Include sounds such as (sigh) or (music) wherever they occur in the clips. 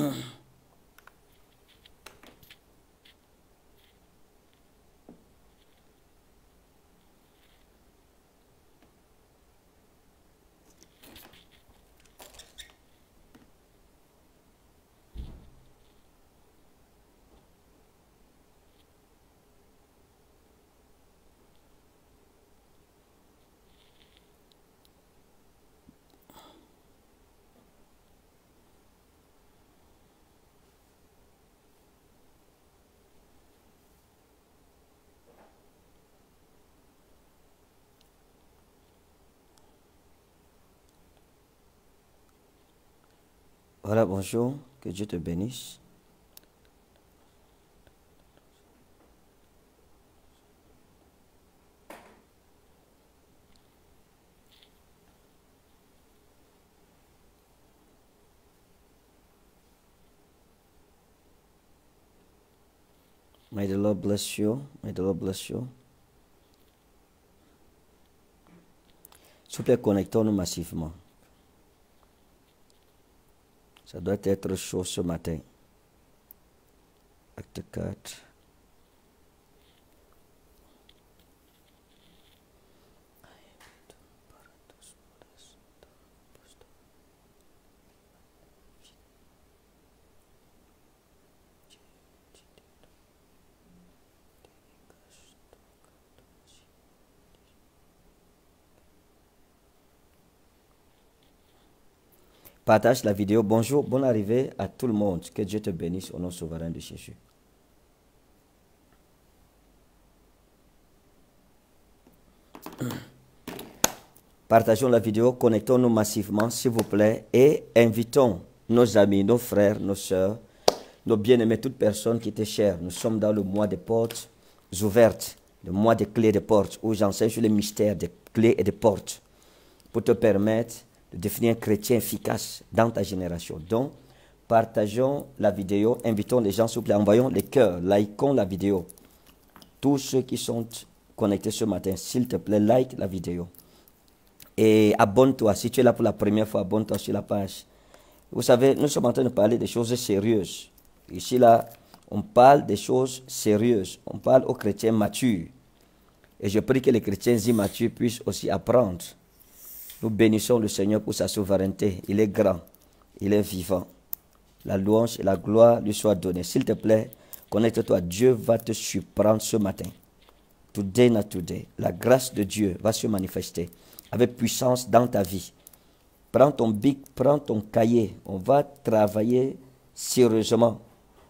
Uh. Voilà, bonjour, que Dieu te bénisse. May the Lord bless you. May the Lord bless you. S'il vous plaît, connectons-nous massivement. Ça doit être chaud ce matin. Acte 4. Partage la vidéo. Bonjour, bonne arrivée à tout le monde. Que Dieu te bénisse au nom souverain de Jésus. Partageons la vidéo, connectons-nous massivement, s'il vous plaît, et invitons nos amis, nos frères, nos sœurs, nos bien-aimés, toute personne qui te chère. Nous sommes dans le mois des portes ouvertes, le mois des clés des portes, où j'enseigne sur les mystères des clés et des portes, pour te permettre de définir un chrétien efficace dans ta génération. Donc, partageons la vidéo, invitons les gens, s'il vous plaît, envoyons les cœurs, likons la vidéo. Tous ceux qui sont connectés ce matin, s'il te plaît, like la vidéo. Et abonne-toi, si tu es là pour la première fois, abonne-toi sur la page. Vous savez, nous sommes en train de parler des choses sérieuses. Ici, là, on parle des choses sérieuses. On parle aux chrétiens matures. Et je prie que les chrétiens immatures puissent aussi apprendre nous bénissons le Seigneur pour sa souveraineté. Il est grand, il est vivant. La louange et la gloire lui soient données. S'il te plaît, connecte-toi. Dieu va te surprendre ce matin. Today, not today. La grâce de Dieu va se manifester avec puissance dans ta vie. Prends ton bic, prends ton cahier. On va travailler sérieusement.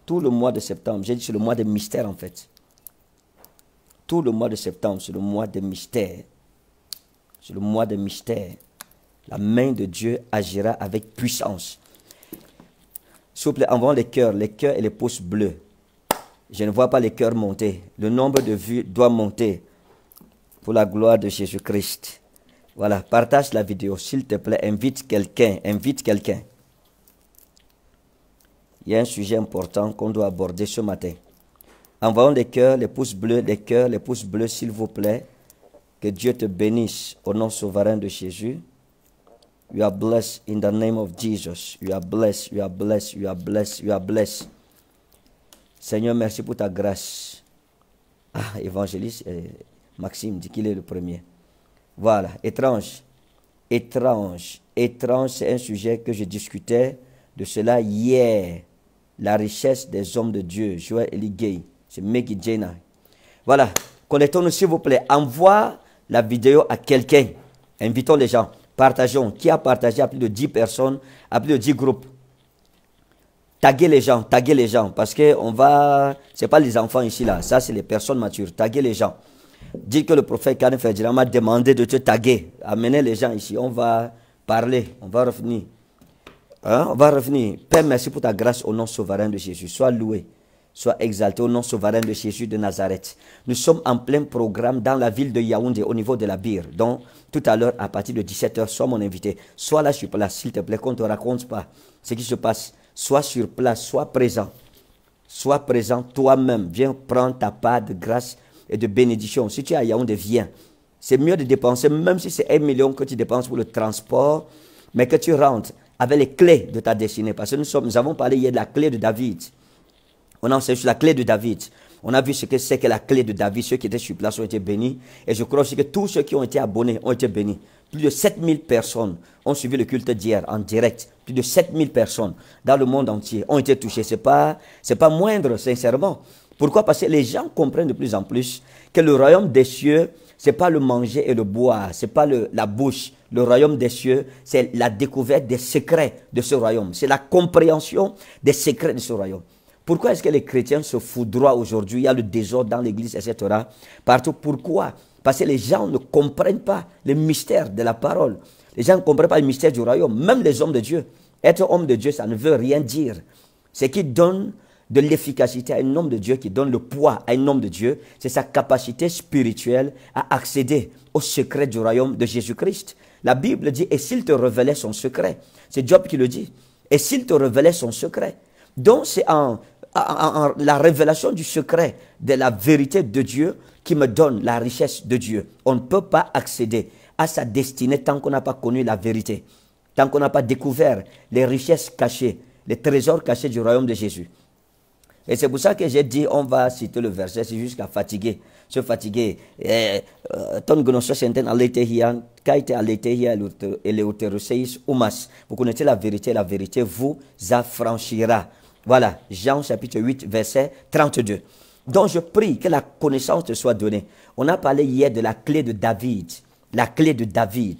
Tout le mois de septembre, j'ai dit c'est le mois de mystères en fait. Tout le mois de septembre, c'est le mois des mystères. C'est le mois de mystère. La main de Dieu agira avec puissance. S'il vous plaît, envoyons les cœurs, les cœurs et les pouces bleus. Je ne vois pas les cœurs monter. Le nombre de vues doit monter pour la gloire de Jésus-Christ. Voilà, partage la vidéo, s'il te plaît. Invite quelqu'un, invite quelqu'un. Il y a un sujet important qu'on doit aborder ce matin. Envoyons les cœurs, les pouces bleus, les cœurs, les pouces bleus, s'il vous plaît. Que Dieu te bénisse au nom souverain de Jésus. You are blessed in the name of Jesus. You are blessed, you are blessed, you are blessed, you are blessed. Seigneur, merci pour ta grâce. Ah, évangéliste, euh, Maxime dit qu'il est le premier. Voilà, étrange. Étrange. Étrange, c'est un sujet que je discutais de cela hier. La richesse des hommes de Dieu. Joël Eli Gay. C'est Jena. Voilà. Connectons-nous, s'il vous plaît. Envoie la vidéo à quelqu'un. Invitons les gens. Partageons. Qui a partagé à plus de 10 personnes, à plus de 10 groupes Taguez les gens, taguez les gens. Parce que on va. Ce pas les enfants ici, là. Ça, c'est les personnes matures. Taguez les gens. Dites que le prophète Khan Ferdinand m'a demandé de te taguer. Amenez les gens ici. On va parler. On va revenir. Hein? On va revenir. Père, merci pour ta grâce au nom souverain de Jésus. Sois loué. Sois exalté au nom souverain de Jésus de Nazareth. Nous sommes en plein programme dans la ville de Yaoundé au niveau de la Bire. Donc, tout à l'heure, à partir de 17h, sois mon invité. Sois là sur place, s'il te plaît, qu'on ne te raconte pas ce qui se passe. Sois sur place, sois présent. Sois présent toi-même. Viens prendre ta part de grâce et de bénédiction. Si tu es à Yaoundé, viens. C'est mieux de dépenser, même si c'est un million que tu dépenses pour le transport, mais que tu rentres avec les clés de ta destinée. Parce que nous, nous avons parlé hier de la clé de David. On a enseigné sur la clé de David. On a vu ce que c'est que la clé de David. Ceux qui étaient sur place ont été bénis. Et je crois aussi que tous ceux qui ont été abonnés ont été bénis. Plus de 7000 personnes ont suivi le culte d'hier en direct. Plus de 7000 personnes dans le monde entier ont été touchées. Ce n'est pas, pas moindre, sincèrement. Pourquoi Parce que les gens comprennent de plus en plus que le royaume des cieux, ce n'est pas le manger et le boire, ce n'est pas la bouche. Le royaume des cieux, c'est la découverte des secrets de ce royaume. C'est la compréhension des secrets de ce royaume. Pourquoi est-ce que les chrétiens se foudroient aujourd'hui Il y a le désordre dans l'église, etc. Partout. Pourquoi Parce que les gens ne comprennent pas le mystère de la parole. Les gens ne comprennent pas le mystère du royaume. Même les hommes de Dieu. Être homme de Dieu, ça ne veut rien dire. Ce qui donne de l'efficacité à un homme de Dieu, qui donne le poids à un homme de Dieu, c'est sa capacité spirituelle à accéder au secret du royaume de Jésus-Christ. La Bible dit, et s'il te révélait son secret, c'est Job qui le dit, et s'il te révélait son secret. Donc c'est en la révélation du secret de la vérité de Dieu qui me donne la richesse de Dieu. On ne peut pas accéder à sa destinée tant qu'on n'a pas connu la vérité, tant qu'on n'a pas découvert les richesses cachées, les trésors cachés du royaume de Jésus. Et c'est pour ça que j'ai dit, on va citer le verset, c'est jusqu'à fatiguer, se fatiguer. Vous connaissez la vérité, la vérité vous affranchira. Voilà, Jean chapitre 8, verset 32. Donc je prie que la connaissance te soit donnée. On a parlé hier de la clé de David. La clé de David.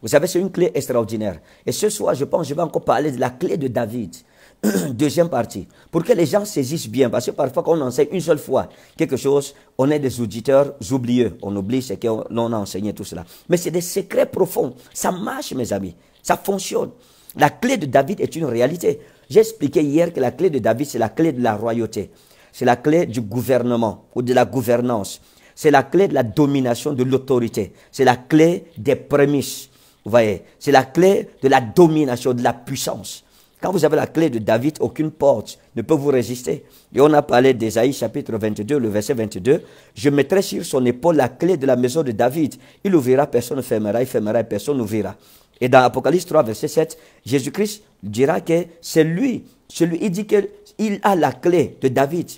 Vous savez, c'est une clé extraordinaire. Et ce soir, je pense, je vais encore parler de la clé de David. (clears throat) Deuxième partie. Pour que les gens saisissent bien, parce que parfois quand on enseigne une seule fois quelque chose, on est des auditeurs oublieux. On oublie ce qu'on a enseigné, tout cela. Mais c'est des secrets profonds. Ça marche, mes amis. Ça fonctionne. La clé de David est une réalité. J'ai expliqué hier que la clé de David, c'est la clé de la royauté. C'est la clé du gouvernement ou de la gouvernance. C'est la clé de la domination de l'autorité. C'est la clé des prémices. Vous voyez, c'est la clé de la domination, de la puissance. Quand vous avez la clé de David, aucune porte ne peut vous résister. Et on a parlé d'Ésaïe chapitre 22, le verset 22. Je mettrai sur son épaule la clé de la maison de David. Il ouvrira, personne ne fermera, il fermera, personne n'ouvrira. Et dans Apocalypse 3, verset 7, Jésus-Christ dira que c'est lui, celui, il dit qu'il a la clé de David.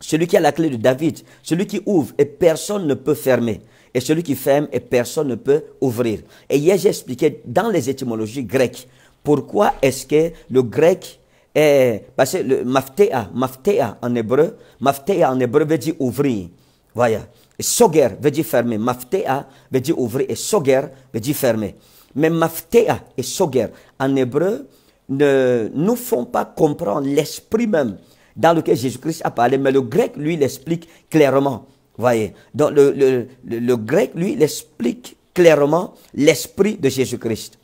Celui qui a la clé de David, celui qui ouvre et personne ne peut fermer. Et celui qui ferme et personne ne peut ouvrir. Et hier, j'ai expliqué dans les étymologies grecques pourquoi est-ce que le grec est. Parce que le maftea, maftea en hébreu, maftea en hébreu veut dire ouvrir. Voyez, Et soger veut dire fermer. Maftea veut dire ouvrir et soger veut dire fermer. Mais maftea et soger en hébreu ne nous font pas comprendre l'esprit même dans lequel Jésus-Christ a parlé, mais le grec, lui, l'explique clairement. Voyez, donc le, grec, lui, l'explique clairement l'esprit de Jésus-Christ.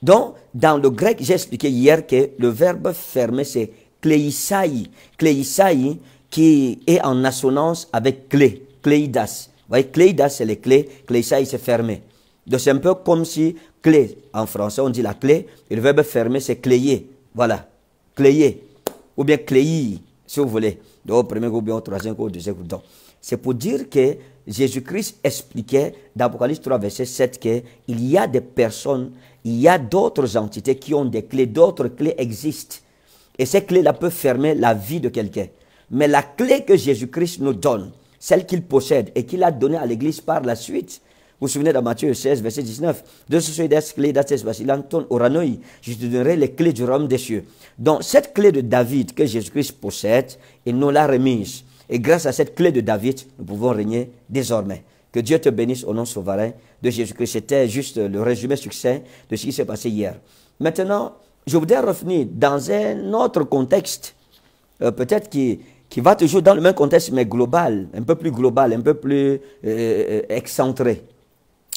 Donc, dans le grec, j'ai expliqué hier que le verbe fermer, c'est kleisai. Kleisai qui est en assonance avec clé, cléidas. voyez, cléidas, c'est les clés, kleisai, c'est fermé. Donc c'est un peu comme si clé, en français on dit la clé, et le verbe fermer c'est cléer. Voilà, cléer, ou bien cléir, si vous voulez, donc, premier coup, troisième coup, deuxième coup, Donc, c'est pour dire que Jésus-Christ expliquait dans Apocalypse 3, verset 7 qu'il y a des personnes, il y a d'autres entités qui ont des clés, d'autres clés existent. Et ces clés-là peuvent fermer la vie de quelqu'un. Mais la clé que Jésus-Christ nous donne, celle qu'il possède et qu'il a donnée à l'Église par la suite, vous vous souvenez dans Matthieu 16, verset 19. De ce des clés je te donnerai les clés du royaume des cieux. Donc, cette clé de David que Jésus-Christ possède, il nous l'a remise. Et grâce à cette clé de David, nous pouvons régner désormais. Que Dieu te bénisse au nom souverain de Jésus-Christ. C'était juste le résumé succès de ce qui s'est passé hier. Maintenant, je voudrais revenir dans un autre contexte, euh, peut-être qui, qui va toujours dans le même contexte, mais global, un peu plus global, un peu plus euh, euh, excentré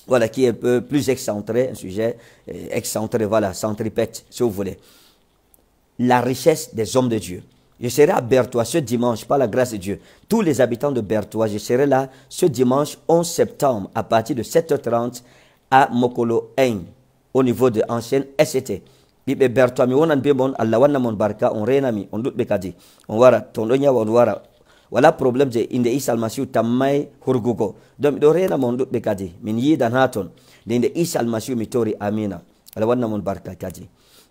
voilà, qui est un peu plus excentré, un sujet euh, excentré, voilà, centripète, si vous voulez. La richesse des hommes de Dieu. Je serai à Bertois ce dimanche, par la grâce de Dieu. Tous les habitants de Bertois, je serai là ce dimanche 11 septembre à partir de 7h30 à Mokolo 1, au niveau de l'ancienne SCT. mi wonan allah wanna mon barka on renami on on ton wala problem je inde isa hurgugo amina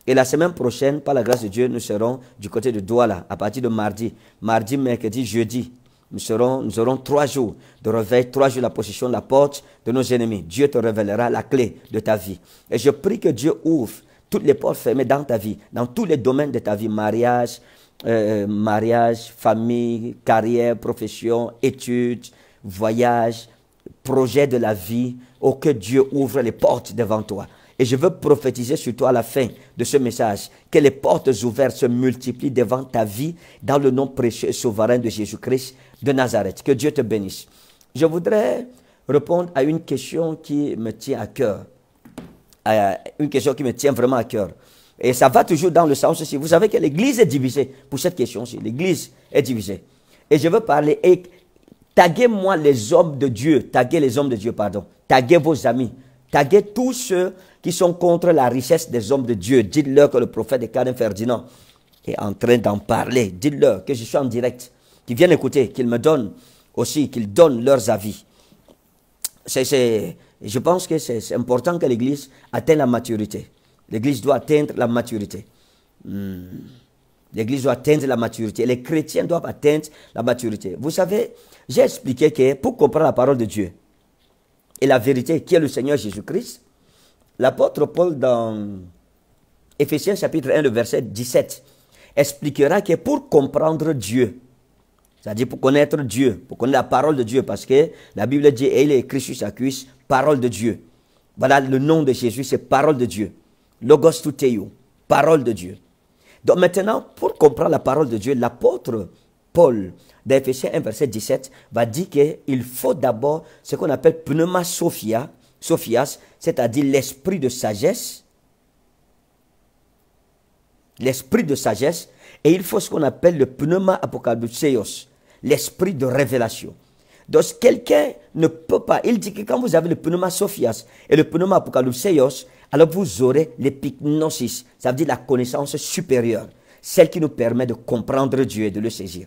Et la semaine prochaine, par la grâce de Dieu, nous serons du côté de Douala à partir de mardi. Mardi, mercredi, jeudi. Nous, serons, nous aurons trois jours de réveil, trois jours de la possession de la porte de nos ennemis. Dieu te révélera la clé de ta vie. Et je prie que Dieu ouvre toutes les portes fermées dans ta vie, dans tous les domaines de ta vie, mariage, euh, euh, mariage, famille, carrière, profession, études, voyage, projet de la vie, au oh, que Dieu ouvre les portes devant toi. Et je veux prophétiser sur toi à la fin de ce message, que les portes ouvertes se multiplient devant ta vie dans le nom précieux et souverain de Jésus-Christ de Nazareth. Que Dieu te bénisse. Je voudrais répondre à une question qui me tient à cœur, une question qui me tient vraiment à cœur. Et ça va toujours dans le sens aussi. Vous savez que l'Église est divisée pour cette question-ci. L'Église est divisée. Et je veux parler, et taguez-moi les hommes de Dieu, taguez les hommes de Dieu, pardon. Taguez vos amis, taguez tous ceux qui sont contre la richesse des hommes de Dieu. Dites-leur que le prophète de Karen Ferdinand est en train d'en parler. Dites-leur que je suis en direct, qu'ils viennent écouter, qu'ils me donnent aussi, qu'ils donnent leurs avis. je pense que c'est important que l'Église atteigne la maturité. L'Église doit atteindre la maturité. Hmm. L'Église doit atteindre la maturité. Les chrétiens doivent atteindre la maturité. Vous savez, j'ai expliqué que pour comprendre la parole de Dieu et la vérité qui est le Seigneur Jésus-Christ, l'apôtre Paul dans Ephésiens chapitre 1, le verset 17, expliquera que pour comprendre Dieu, c'est-à-dire pour connaître Dieu, pour connaître la parole de Dieu, parce que la Bible dit, et il est écrit sur sa cuisse, parole de Dieu. Voilà le nom de Jésus, c'est parole de Dieu. Logos Tuteo, parole de Dieu. Donc maintenant, pour comprendre la parole de Dieu, l'apôtre Paul, dans Ephésiens 1, verset 17, va dire qu'il faut d'abord ce qu'on appelle pneuma sophia, sophias, c'est-à-dire l'esprit de sagesse, l'esprit de sagesse, et il faut ce qu'on appelle le pneuma apocalypseos, l'esprit de révélation. Donc quelqu'un ne peut pas, il dit que quand vous avez le pneuma sophias et le pneuma apocalypseos, alors vous aurez l'épignosis, ça veut dire la connaissance supérieure, celle qui nous permet de comprendre Dieu et de le saisir.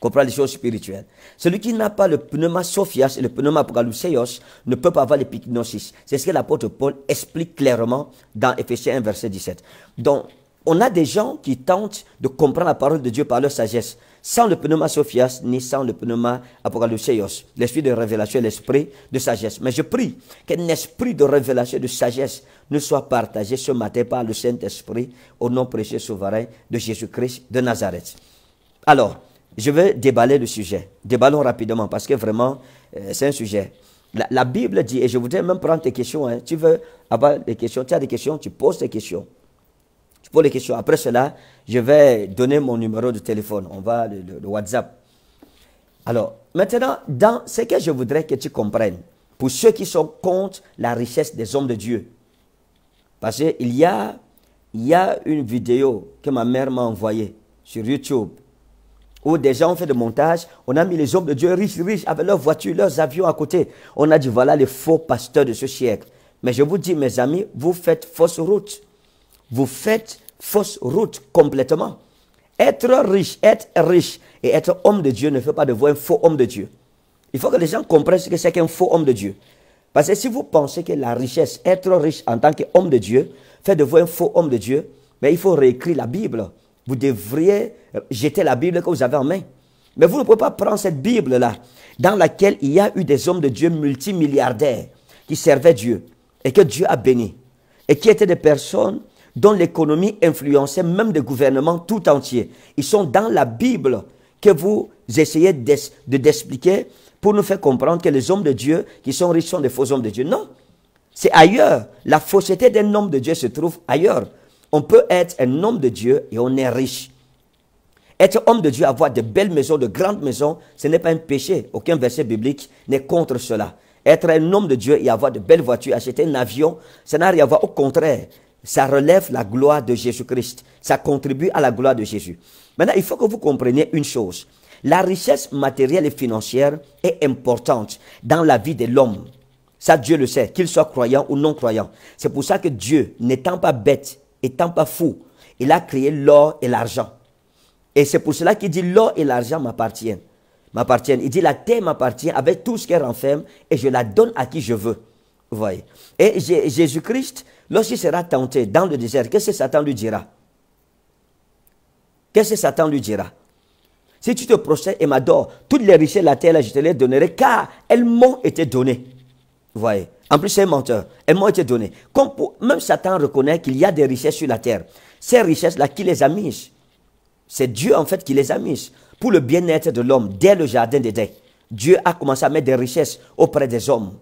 Comprendre les choses spirituelles. Celui qui n'a pas le pneuma sophias et le pneuma apocalypseios ne peut pas avoir l'épignosis. C'est ce que l'apôtre Paul explique clairement dans Ephésiens 1, verset 17. Donc, on a des gens qui tentent de comprendre la parole de Dieu par leur sagesse sans le pneuma Sophias, ni sans le pneuma Apocalypseios, l'esprit de révélation et l'esprit de sagesse. Mais je prie qu'un esprit de révélation et de sagesse ne soit partagé ce matin par le Saint-Esprit au nom précieux souverain de Jésus-Christ de Nazareth. Alors, je vais déballer le sujet. Déballons rapidement parce que vraiment, euh, c'est un sujet. La, Bible dit, et je voudrais même prendre tes questions, hein. tu veux avoir des questions, tu as des questions, tu poses tes questions pour les questions. Après cela, je vais donner mon numéro de téléphone. On va le, WhatsApp. Alors, maintenant, dans ce que je voudrais que tu comprennes, pour ceux qui sont contre la richesse des hommes de Dieu, parce qu'il y a, il y a une vidéo que ma mère m'a envoyée sur YouTube, où des gens ont fait des montage, on a mis les hommes de Dieu riches, riches, avec leurs voitures, leurs avions à côté. On a dit, voilà les faux pasteurs de ce siècle. Mais je vous dis, mes amis, vous faites fausse route. Vous faites fausse route complètement. Être riche, être riche et être homme de Dieu ne fait pas de vous un faux homme de Dieu. Il faut que les gens comprennent ce que c'est qu'un faux homme de Dieu. Parce que si vous pensez que la richesse, être riche en tant qu'homme de Dieu, fait de vous un faux homme de Dieu, mais il faut réécrire la Bible. Vous devriez euh, jeter la Bible que vous avez en main. Mais vous ne pouvez pas prendre cette Bible-là, dans laquelle il y a eu des hommes de Dieu multimilliardaires qui servaient Dieu et que Dieu a béni et qui étaient des personnes dont l'économie influençait même des gouvernements tout entiers. Ils sont dans la Bible que vous essayez d'expliquer pour nous faire comprendre que les hommes de Dieu qui sont riches sont des faux hommes de Dieu. Non, c'est ailleurs. La fausseté d'un homme de Dieu se trouve ailleurs. On peut être un homme de Dieu et on est riche. Être homme de Dieu, avoir de belles maisons, de grandes maisons, ce n'est pas un péché. Aucun verset biblique n'est contre cela. Être un homme de Dieu et avoir de belles voitures, acheter un avion, ce n'a rien à voir. Au contraire, ça relève la gloire de Jésus-Christ. Ça contribue à la gloire de Jésus. Maintenant, il faut que vous compreniez une chose. La richesse matérielle et financière est importante dans la vie de l'homme. Ça, Dieu le sait, qu'il soit croyant ou non croyant. C'est pour ça que Dieu, n'étant pas bête, n'étant pas fou, il a créé l'or et l'argent. Et c'est pour cela qu'il dit l'or et l'argent m'appartiennent. M'appartiennent. Il dit la terre m'appartient avec tout ce qu'elle renferme et je la donne à qui je veux. Vous voyez. Et Jésus-Christ Lorsqu'il sera tenté dans le désert, qu'est-ce que Satan lui dira Qu'est-ce que Satan lui dira Si tu te procèdes et m'adores, toutes les richesses de la terre, je te les donnerai, car elles m'ont été données. Vous voyez En plus, c'est un menteur. Elles m'ont été données. même Satan reconnaît qu'il y a des richesses sur la terre. Ces richesses-là, qui les a mises C'est Dieu, en fait, qui les a mises pour le bien-être de l'homme dès le jardin d'Éden. Dieu a commencé à mettre des richesses auprès des hommes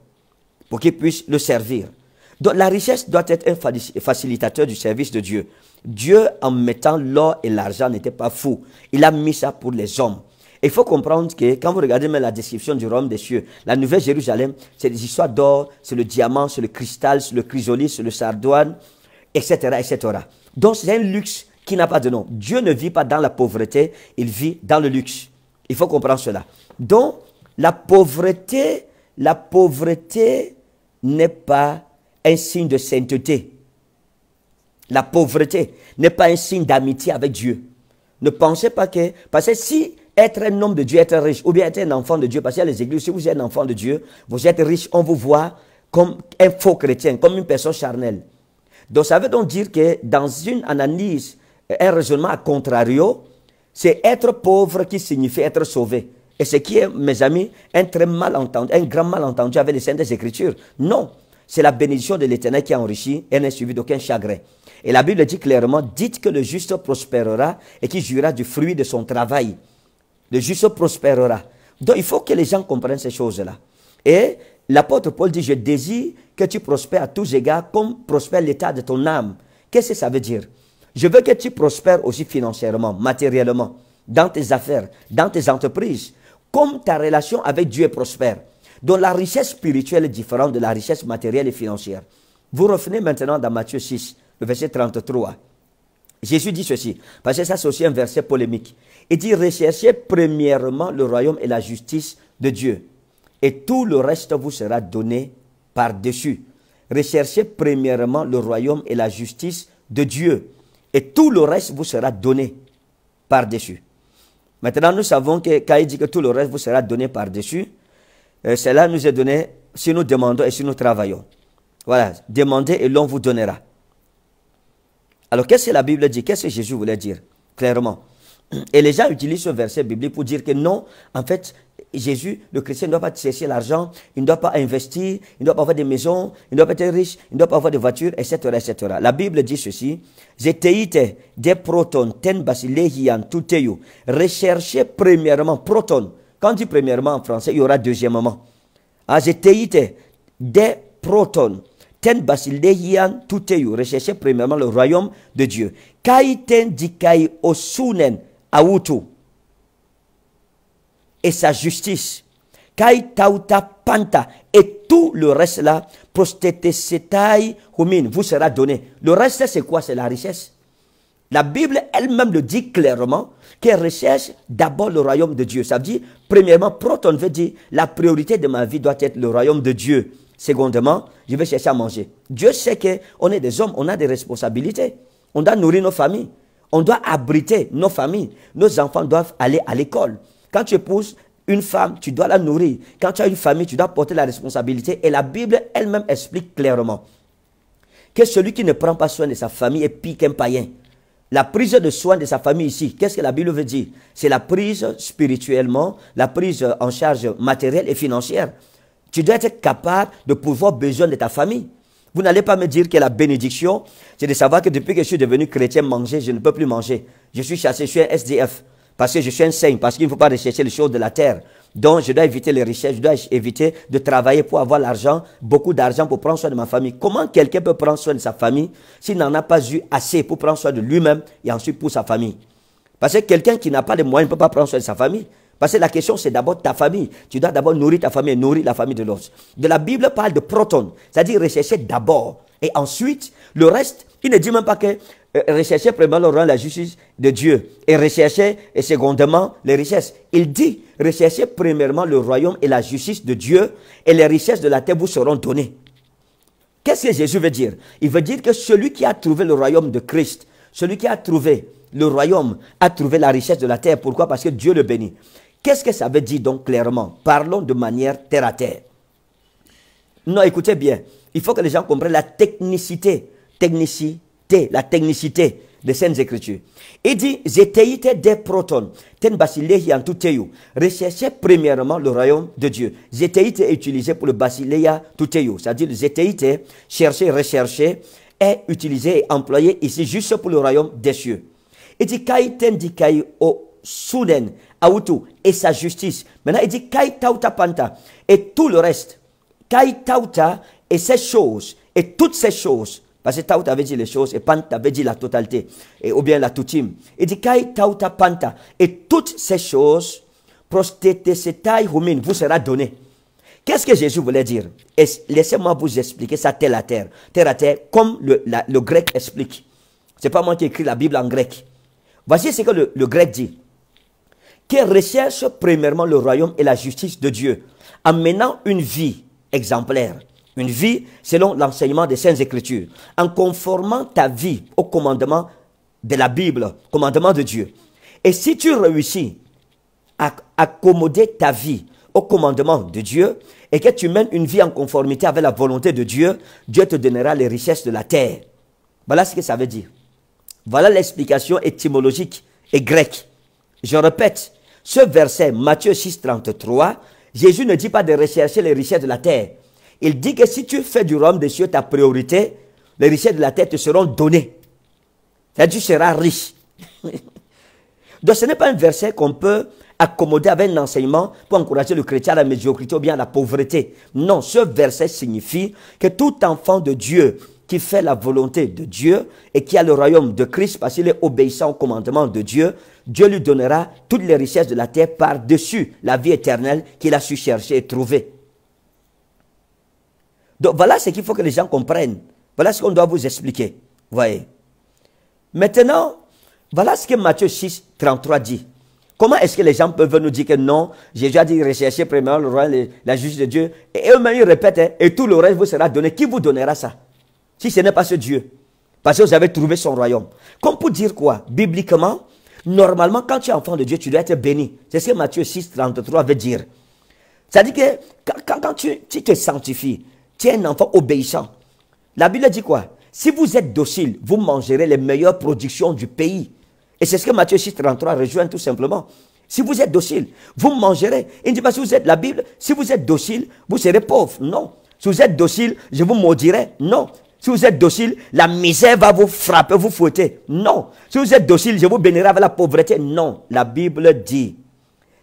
pour qu'ils puissent le servir la richesse doit être un facilitateur du service de Dieu. Dieu, en mettant l'or et l'argent, n'était pas fou. Il a mis ça pour les hommes. Il faut comprendre que quand vous regardez même la description du Rome des cieux, la nouvelle Jérusalem, c'est des histoires d'or, c'est le diamant, c'est le cristal, c'est le chrysolis, c'est le sardoine, etc., etc. Donc c'est un luxe qui n'a pas de nom. Dieu ne vit pas dans la pauvreté, il vit dans le luxe. Il faut comprendre cela. Donc la pauvreté, la pauvreté n'est pas un signe de sainteté. La pauvreté n'est pas un signe d'amitié avec Dieu. Ne pensez pas que... Parce que si être un homme de Dieu, être riche, ou bien être un enfant de Dieu, parce qu'il les églises, si vous êtes un enfant de Dieu, vous êtes riche, on vous voit comme un faux chrétien, comme une personne charnelle. Donc ça veut donc dire que dans une analyse, euh, un raisonnement à contrario, c'est être pauvre qui signifie être sauvé. Et ce qui est, mes amis, un très malentendu, un grand malentendu avec les Saintes Écritures. Non, c'est la bénédiction de l'Éternel qui enrichit, et n'est suivie d'aucun chagrin. Et la Bible dit clairement, dites que le juste prospérera et qu'il jouira du fruit de son travail. Le juste prospérera. Donc il faut que les gens comprennent ces choses-là. Et l'apôtre Paul dit, je désire que tu prospères à tous égards comme prospère l'état de ton âme. Qu'est-ce que ça veut dire Je veux que tu prospères aussi financièrement, matériellement, dans tes affaires, dans tes entreprises, comme ta relation avec Dieu prospère dont la richesse spirituelle est différente de la richesse matérielle et financière. Vous revenez maintenant dans Matthieu 6, le verset 33. Jésus dit ceci, parce que ça c'est aussi un verset polémique. Il dit, recherchez premièrement le royaume et la justice de Dieu, et tout le reste vous sera donné par-dessus. Recherchez premièrement le royaume et la justice de Dieu, et tout le reste vous sera donné par-dessus. Maintenant, nous savons que quand il dit que tout le reste vous sera donné par-dessus, euh, cela nous est donné si nous demandons et si nous travaillons. Voilà, demandez et l'on vous donnera. Alors qu'est-ce que la Bible dit Qu'est-ce que Jésus voulait dire Clairement. Et les gens utilisent ce verset biblique pour dire que non, en fait, Jésus, le chrétien ne doit pas chercher l'argent, il ne doit pas investir, il ne doit pas avoir des maisons, il ne doit pas être riche, il ne doit pas avoir de voitures, etc., etc. La Bible dit ceci, « des proton ten Recherchez premièrement, protons. » Quand dit premièrement en français, il y aura deuxièmement. Azeteite, ah, des proton, ten basileian recherchez premièrement le royaume de Dieu. Kaiten dikai osunen Et sa justice. Kaitauta panta. Et tout le reste là, vous sera donné. Le reste, c'est quoi C'est la richesse. La Bible elle-même le dit clairement qu'elle recherche d'abord le royaume de Dieu. Ça veut dire, premièrement, Proton veut dire, la priorité de ma vie doit être le royaume de Dieu. Secondement, je vais chercher à manger. Dieu sait qu'on est des hommes, on a des responsabilités. On doit nourrir nos familles. On doit abriter nos familles. Nos enfants doivent aller à l'école. Quand tu épouses une femme, tu dois la nourrir. Quand tu as une famille, tu dois porter la responsabilité. Et la Bible elle-même explique clairement que celui qui ne prend pas soin de sa famille est pire qu'un païen. La prise de soin de sa famille ici, qu'est-ce que la Bible veut dire C'est la prise spirituellement, la prise en charge matérielle et financière. Tu dois être capable de pouvoir besoin de ta famille. Vous n'allez pas me dire que la bénédiction, c'est de savoir que depuis que je suis devenu chrétien, manger, je ne peux plus manger. Je suis chassé, je suis un SDF, parce que je suis un saint, parce qu'il ne faut pas rechercher les choses de la terre. Donc, je dois éviter les richesses, je dois éviter de travailler pour avoir l'argent, beaucoup d'argent pour prendre soin de ma famille. Comment quelqu'un peut prendre soin de sa famille s'il n'en a pas eu assez pour prendre soin de lui-même et ensuite pour sa famille Parce que quelqu'un qui n'a pas de moyens ne peut pas prendre soin de sa famille. Parce que la question, c'est d'abord ta famille. Tu dois d'abord nourrir ta famille et nourrir la famille de l'autre. De la Bible parle de proton, c'est-à-dire rechercher d'abord. Et ensuite, le reste, il ne dit même pas que euh, recherchez premièrement le royaume et la justice de Dieu et recherchez et secondement les richesses. Il dit, recherchez premièrement le royaume et la justice de Dieu et les richesses de la terre vous seront données. Qu'est-ce que Jésus veut dire Il veut dire que celui qui a trouvé le royaume de Christ, celui qui a trouvé le royaume, a trouvé la richesse de la terre. Pourquoi Parce que Dieu le bénit. Qu'est-ce que ça veut dire donc clairement Parlons de manière terre à terre. Non, écoutez bien, il faut que les gens comprennent la technicité, technicité la technicité des Saintes Écritures. Il dit, j'étais des protons, ten basileia tuteu. Recherchez premièrement le royaume de Dieu. est utilisé pour le basileia tuteu, c'est-à-dire j'étais chercher, rechercher, est utilisé et employé ici juste pour le royaume des cieux. Il dit, ten di kai o sunen »« autu, et sa justice. Maintenant, il dit, kai tauta panta, et tout le reste. Kai tauta, et ces choses, et toutes ces choses, parce que Taouta avait dit les choses et Panta avait dit la totalité, et, ou bien la toutime. Il dit Kai Panta. Et toutes ces choses, taille humaine, vous sera donné. Qu'est-ce que Jésus voulait dire Laissez-moi vous expliquer ça terre à terre, terre à terre, comme le, grec explique. C'est pas moi qui écris la Bible en grec. Voici ce que le, grec dit. Qu'il recherche premièrement le royaume et la justice de Dieu, en menant une vie exemplaire une vie selon l'enseignement des Saintes Écritures, en conformant ta vie au commandement de la Bible, commandement de Dieu. Et si tu réussis à accommoder ta vie au commandement de Dieu et que tu mènes une vie en conformité avec la volonté de Dieu, Dieu te donnera les richesses de la terre. Voilà ce que ça veut dire. Voilà l'explication étymologique et grecque. Je répète, ce verset, Matthieu 6, Jésus ne dit pas de rechercher les richesses de la terre. Il dit que si tu fais du royaume des cieux ta priorité, les richesses de la terre te seront données. C'est-à-dire tu seras riche. (laughs) Donc ce n'est pas un verset qu'on peut accommoder avec un enseignement pour encourager le chrétien à la médiocrité ou bien à la pauvreté. Non, ce verset signifie que tout enfant de Dieu qui fait la volonté de Dieu et qui a le royaume de Christ parce qu'il est obéissant au commandement de Dieu, Dieu lui donnera toutes les richesses de la terre par-dessus la vie éternelle qu'il a su chercher et trouver. Donc voilà ce qu'il faut que les gens comprennent. Voilà ce qu'on doit vous expliquer. Voyez. Maintenant, voilà ce que Matthieu 6, 33 dit. Comment est-ce que les gens peuvent nous dire que non, Jésus a dit recherchez premièrement le roi, la justice de Dieu, et eux-mêmes ils répètent, hein, et tout le reste vous sera donné. Qui vous donnera ça Si ce n'est pas ce Dieu. Parce que vous avez trouvé son royaume. Comme pour dire quoi Bibliquement, normalement, quand tu es enfant de Dieu, tu dois être béni. C'est ce que Matthieu 6, 33 veut dire. Ça dit dire que quand, tu te sanctifies, tu un enfant obéissant. La Bible dit quoi Si vous êtes docile, vous mangerez les meilleures productions du pays. Et c'est ce que Matthieu 6, 33 rejoint tout simplement. Si vous êtes docile, vous mangerez. Il dit pas si vous êtes la Bible, si vous êtes docile, vous serez pauvre. Non. Si vous êtes docile, je vous maudirai. Non. Si vous êtes docile, la misère va vous frapper, vous fouetter. Non. Si vous êtes docile, je vous bénirai avec la pauvreté. Non. La Bible dit,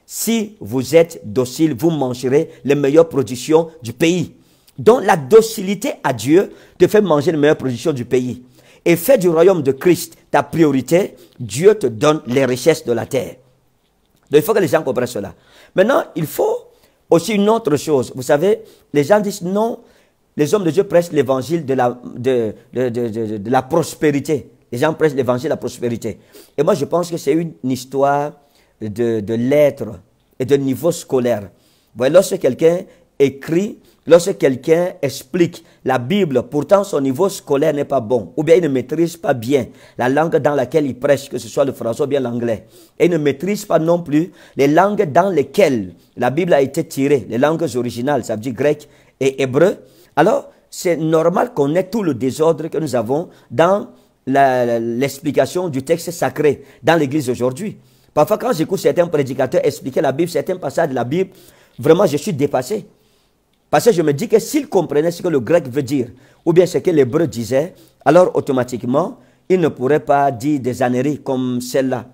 si vous êtes docile, vous mangerez les meilleures productions du pays. Donc la docilité à Dieu te fait manger les meilleures productions du pays. Et fais du royaume de Christ ta priorité, Dieu te donne les richesses de la terre. Donc il faut que les gens comprennent cela. Maintenant, il faut aussi une autre chose. Vous savez, les gens disent non, les hommes de Dieu pressent l'évangile de la, de, la prospérité. Les gens pressent l'évangile de la prospérité. Et moi, je pense que c'est une histoire de, de lettres et de niveau scolaire. voyez, lorsque quelqu'un écrit Lorsque quelqu'un explique la Bible, pourtant son niveau scolaire n'est pas bon, ou bien il ne maîtrise pas bien la langue dans laquelle il prêche, que ce soit le français ou bien l'anglais, et ne maîtrise pas non plus les langues dans lesquelles la Bible a été tirée, les langues originales, ça veut dire grec et hébreu, alors c'est normal qu'on ait tout le désordre que nous avons dans l'explication du texte sacré dans l'Église aujourd'hui. Parfois, quand j'écoute certains prédicateurs expliquer la Bible, certains passages de la Bible, vraiment, je suis dépassé. Parce que je me dis que s'il comprenait ce que le grec veut dire, ou bien ce que l'hébreu disait, alors automatiquement, il ne pourrait pas dire des âneries comme celle-là.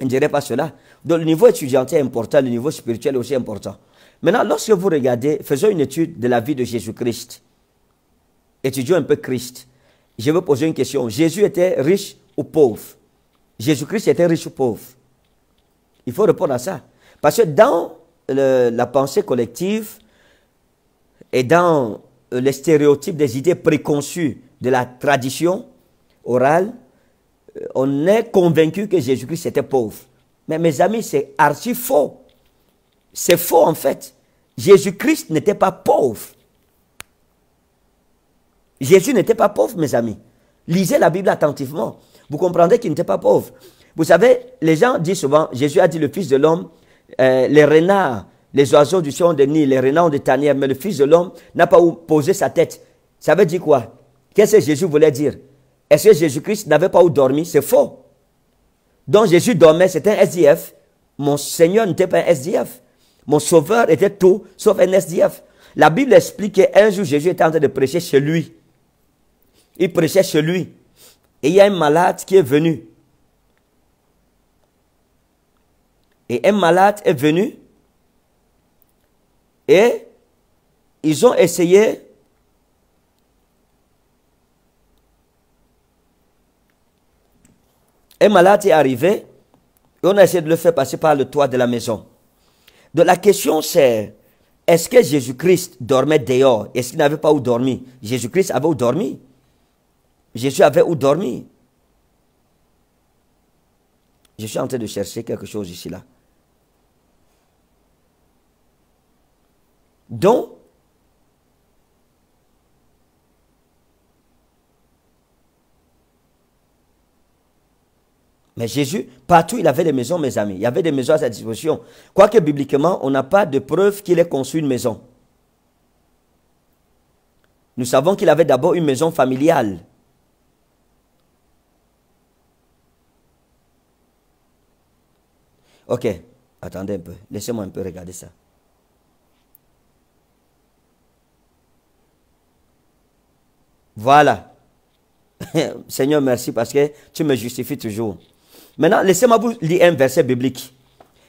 Il ne dirait pas cela. Donc le niveau étudiant est important, le niveau spirituel est aussi important. Maintenant, lorsque vous regardez, faisons une étude de la vie de Jésus-Christ. Étudions un peu Christ. Je veux poser une question. Jésus était riche ou pauvre Jésus-Christ était riche ou pauvre Il faut répondre à ça. Parce que dans la pensée collective, et dans euh, les stéréotypes des idées préconçues de la tradition orale, euh, on est convaincu que Jésus-Christ était pauvre. Mais mes amis, c'est archi faux. C'est faux en fait. Jésus-Christ n'était pas pauvre. Jésus n'était pas pauvre, mes amis. Lisez la Bible attentivement. Vous comprendrez qu'il n'était pas pauvre. Vous savez, les gens disent souvent, Jésus a dit le Fils de l'homme, euh, les renards les oiseaux du ciel ont des nids, les renards de des tanières, mais le Fils de l'homme n'a pas où poser sa tête. Ça veut dire quoi Qu'est-ce que Jésus voulait dire Est-ce que Jésus-Christ n'avait pas où dormir C'est faux. Donc Jésus dormait, c'était un SDF. Mon Seigneur n'était pas un SDF. Mon Sauveur était tout sauf un SDF. La Bible explique qu'un jour Jésus était en train de prêcher chez lui. Il prêchait chez lui. Et il y a un malade qui est venu. Et un malade est venu et ils ont essayé Un malade est arrivé et on a essayé de le faire passer par le toit de la maison. Donc la question c'est, est-ce que Jésus-Christ dormait dehors Est-ce qu'il n'avait pas où dormir Jésus-Christ avait où dormir Jésus avait où dormir Je suis en train de chercher quelque chose ici là. Donc, Mais Jésus, partout, il avait des maisons, mes amis. Il y avait des maisons à sa disposition. Quoique bibliquement, on n'a pas de preuve qu'il ait conçu une maison. Nous savons qu'il avait d'abord une maison familiale. Ok, attendez un peu. Laissez-moi un peu regarder ça. Voilà. (coughs) Seigneur, merci parce que tu me justifies toujours. Maintenant, laissez-moi vous lire un verset biblique.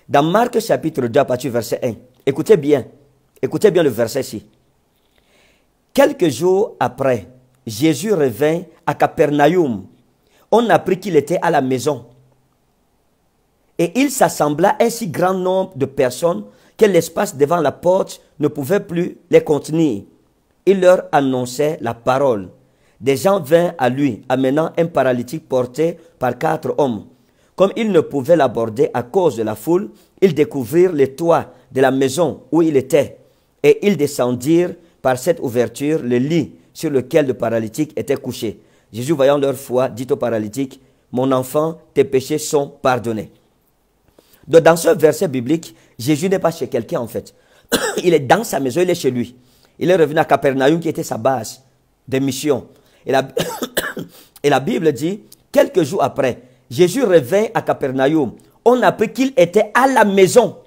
Dans Marc chapitre 2, verset 1. Écoutez bien. Écoutez bien le verset-ci. Quelques jours après, Jésus revint à Capernaum. On apprit qu'il était à la maison. Et il s'assembla un si grand nombre de personnes que l'espace devant la porte ne pouvait plus les contenir il leur annonçait la parole. Des gens vinrent à lui, amenant un paralytique porté par quatre hommes. Comme ils ne pouvaient l'aborder à cause de la foule, ils découvrirent les toits de la maison où il était, et ils descendirent par cette ouverture le lit sur lequel le paralytique était couché. Jésus, voyant leur foi, dit au paralytique, Mon enfant, tes péchés sont pardonnés. Donc dans ce verset biblique, Jésus n'est pas chez quelqu'un en fait. (coughs) Il est dans sa maison, il est chez lui. Il est revenu à Capernaum qui était sa base de mission. (coughs) Et la, Bible dit, quelques jours après, Jésus revint à Capernaum. On apprit qu'il était à la maison,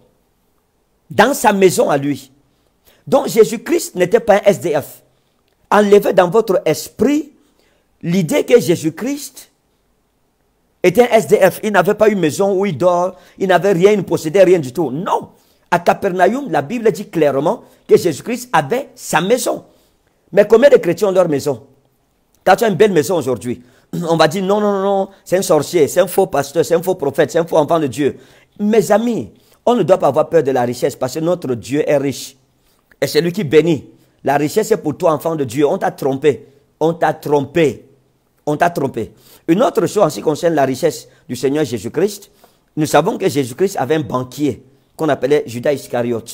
dans sa maison à lui. Donc Jésus-Christ n'était pas un SDF. Enlevez dans votre esprit l'idée que Jésus-Christ était un SDF. Il n'avait pas une maison où il dort, il n'avait rien, il ne possédait rien du tout. Non, à Capernaum, la Bible dit clairement que Jésus-Christ avait sa maison. Mais combien de chrétiens ont leur maison Quand tu as une belle maison aujourd'hui, (clears throat) on va dire non, non, non, c'est un sorcier, c'est un faux pasteur, c'est un faux prophète, c'est un faux enfant de Dieu. Mes amis, on ne doit pas avoir peur de la richesse parce que notre Dieu est riche. Et c'est lui qui bénit. La richesse est pour toi, enfant de Dieu. On t'a trompé. On t'a trompé. On t'a trompé. Une autre chose en ce qui concerne la richesse du Seigneur Jésus-Christ, nous savons que Jésus-Christ avait un banquier qu'on appelait Judas Iscariot.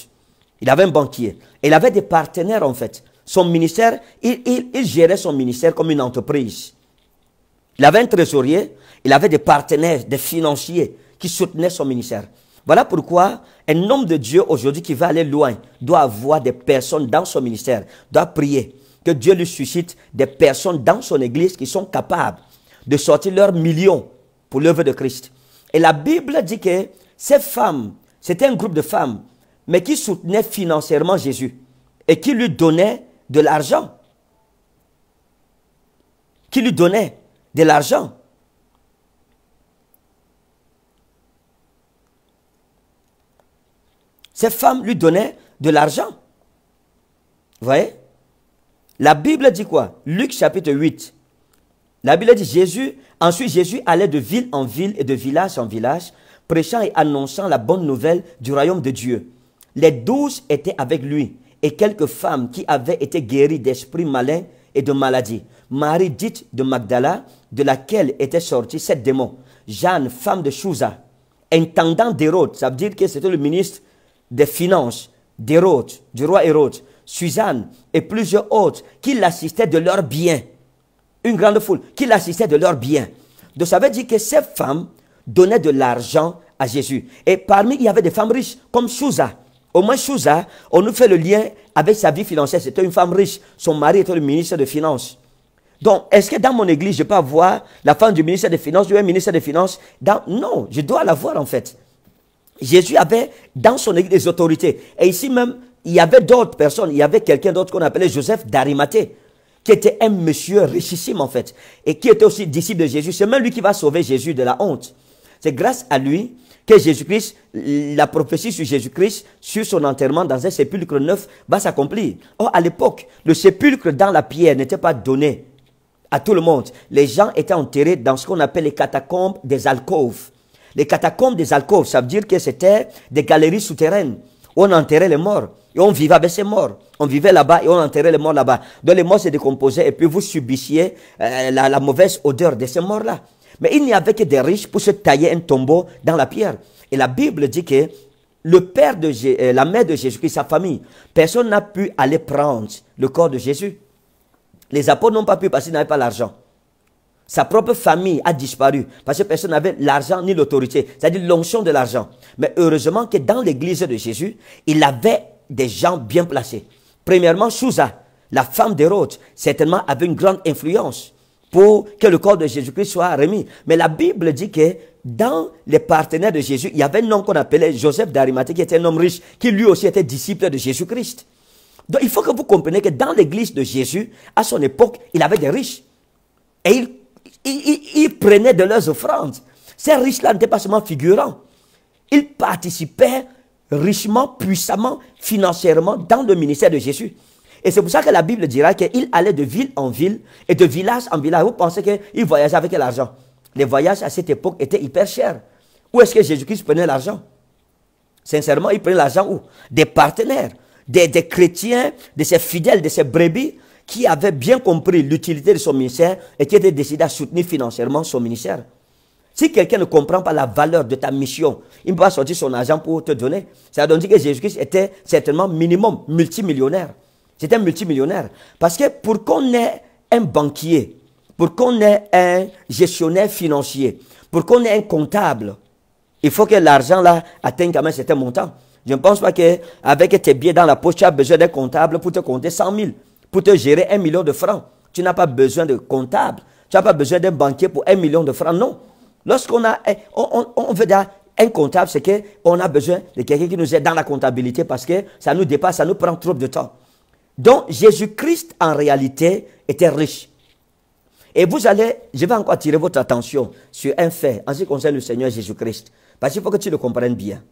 Il avait un banquier. il avait des partenaires, en fait. Son ministère, il, il gérait son ministère comme une entreprise. Il avait un trésorier, il avait des partenaires, des financiers qui soutenaient son ministère. Voilà pourquoi un homme de Dieu aujourd'hui qui va aller loin doit avoir des personnes dans son ministère, doit prier que Dieu lui suscite des personnes dans son église qui sont capables de sortir leurs millions pour l'œuvre de Christ. Et la Bible dit que ces femmes c'était un groupe de femmes, mais qui soutenaient financièrement Jésus et qui lui donnaient de l'argent. Qui lui donnaient de l'argent. Ces femmes lui donnaient de l'argent. Vous voyez La Bible dit quoi Luc chapitre 8. La Bible dit Jésus, ensuite Jésus allait de ville en ville et de village en village prêchant et annonçant la bonne nouvelle du royaume de Dieu. Les douze étaient avec lui et quelques femmes qui avaient été guéries d'esprits malins et de maladies. Marie dite de Magdala, de laquelle était sorti sept démons. Jeanne, femme de Chouza, intendant d'Hérode, ça veut dire que c'était le ministre des Finances d'Hérode, du roi Hérode, Suzanne et plusieurs autres qui l'assistaient de leur bien. Une grande foule qui l'assistait de leur bien. Donc ça veut dire que ces femmes donnaient de l'argent à Jésus. Et parmi, il y avait des femmes riches, comme Souza. Au moins, Souza, on nous fait le lien avec sa vie financière. C'était une femme riche. Son mari était le ministre des Finances. Donc, est-ce que dans mon église, je peux avoir la femme du ministre des Finances, du ministre des Finances Non, je dois la voir en fait. Jésus avait dans son église des autorités. Et ici même, il y avait d'autres personnes. Il y avait quelqu'un d'autre qu'on appelait Joseph d'Arimathée, qui était un monsieur richissime en fait, et qui était aussi disciple de Jésus. C'est même lui qui va sauver Jésus de la honte. C'est grâce à lui que Jésus-Christ, la prophétie sur Jésus-Christ, sur son enterrement dans un sépulcre neuf, va s'accomplir. Or, à l'époque, le sépulcre dans la pierre n'était pas donné à tout le monde. Les gens étaient enterrés dans ce qu'on appelle les catacombes des alcôves. Les catacombes des alcôves, ça veut dire que c'était des galeries souterraines on enterrait les morts et on vivait avec ces morts. On vivait là-bas et on enterrait les morts là-bas. Donc les morts se décomposaient et puis vous subissiez euh, la mauvaise odeur de ces morts-là. Mais il n'y avait que des riches pour se tailler un tombeau dans la pierre. Et la Bible dit que le père de euh, la mère de jésus et sa famille, personne n'a pu aller prendre le corps de Jésus. Les apôtres n'ont pas pu parce qu'ils n'avaient pas l'argent. Sa propre famille a disparu parce que personne n'avait l'argent ni l'autorité, c'est-à-dire l'onction de l'argent. Mais heureusement que dans l'église de Jésus, il avait des gens bien placés. Premièrement, Souza, la femme d'Hérode, certainement avait une grande influence pour que le corps de Jésus-Christ soit remis. Mais la Bible dit que dans les partenaires de Jésus, il y avait un homme qu'on appelait Joseph d'Arimathée, qui était un homme riche, qui lui aussi était disciple de Jésus-Christ. Donc il faut que vous compreniez que dans l'église de Jésus, à son époque, il avait des riches. Et ils prenaient prenait de leurs offrandes. Ces riches-là n'étaient pas seulement figurants. Ils participaient richement, puissamment, financièrement dans le ministère de Jésus. Et c'est pour ça que la Bible dira qu'il allait de ville en ville et de village en village. Vous pensez qu'il voyageait avec l'argent Les voyages à cette époque étaient hyper chers. Où est-ce que Jésus-Christ prenait l'argent Sincèrement, il prenait l'argent où Des partenaires, des, chrétiens, de ses fidèles, de ses brebis qui avaient bien compris l'utilité de son ministère et qui étaient décidés à soutenir financièrement son ministère. Si quelqu'un ne comprend pas la valeur de ta mission, il ne peut pas sortir son argent pour te donner. Ça veut dire que Jésus-Christ était certainement minimum multimillionnaire. C'est un multimillionnaire. Parce que pour qu'on ait un banquier, pour qu'on ait un gestionnaire financier, pour qu'on ait un comptable, il faut que l'argent là atteigne quand même un montants. montant. Je ne pense pas qu'avec tes billets dans la poche, tu as besoin d'un comptable pour te compter 100 000, pour te gérer un million de francs. Tu n'as pas besoin de comptable. Tu n'as pas besoin d'un banquier pour un million de francs. Non. Lorsqu'on a, on, veut un comptable, c'est qu'on a besoin de quelqu'un qui nous aide dans la comptabilité parce que ça nous dépasse, ça nous prend trop de temps. Donc Jésus-Christ, en réalité, était riche. Et vous allez, je vais encore attirer votre attention sur un fait en ce qui concerne le Seigneur Jésus-Christ. Parce qu'il faut que tu le comprennes bien.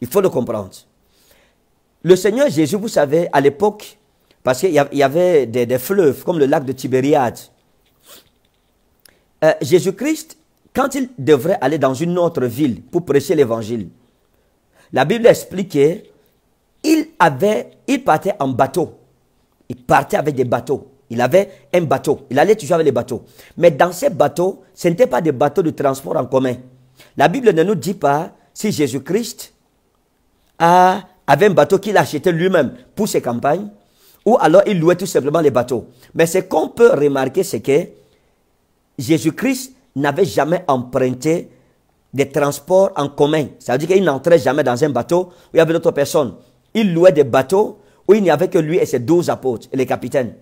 Il faut le comprendre. Le Seigneur Jésus, vous savez, à l'époque, parce qu'il y avait des, fleuves comme le lac de Tibériade. Euh, Jésus-Christ, quand il devrait aller dans une autre ville pour prêcher l'évangile, la Bible explique qu'il avait, il partait en bateau il partait avec des bateaux. Il avait un bateau. Il allait toujours avec les bateaux. Mais dans ces bateaux, ce n'était pas des bateaux de transport en commun. La Bible ne nous dit pas si Jésus-Christ avait un bateau qu'il achetait lui-même pour ses campagnes, ou alors il louait tout simplement les bateaux. Mais ce qu'on peut remarquer, c'est que Jésus-Christ n'avait jamais emprunté des transports en commun. Ça veut dire qu'il n'entrait jamais dans un bateau où il y avait d'autres personnes. Il louait des bateaux où il n'y avait que lui et ses douze apôtres et les capitaines.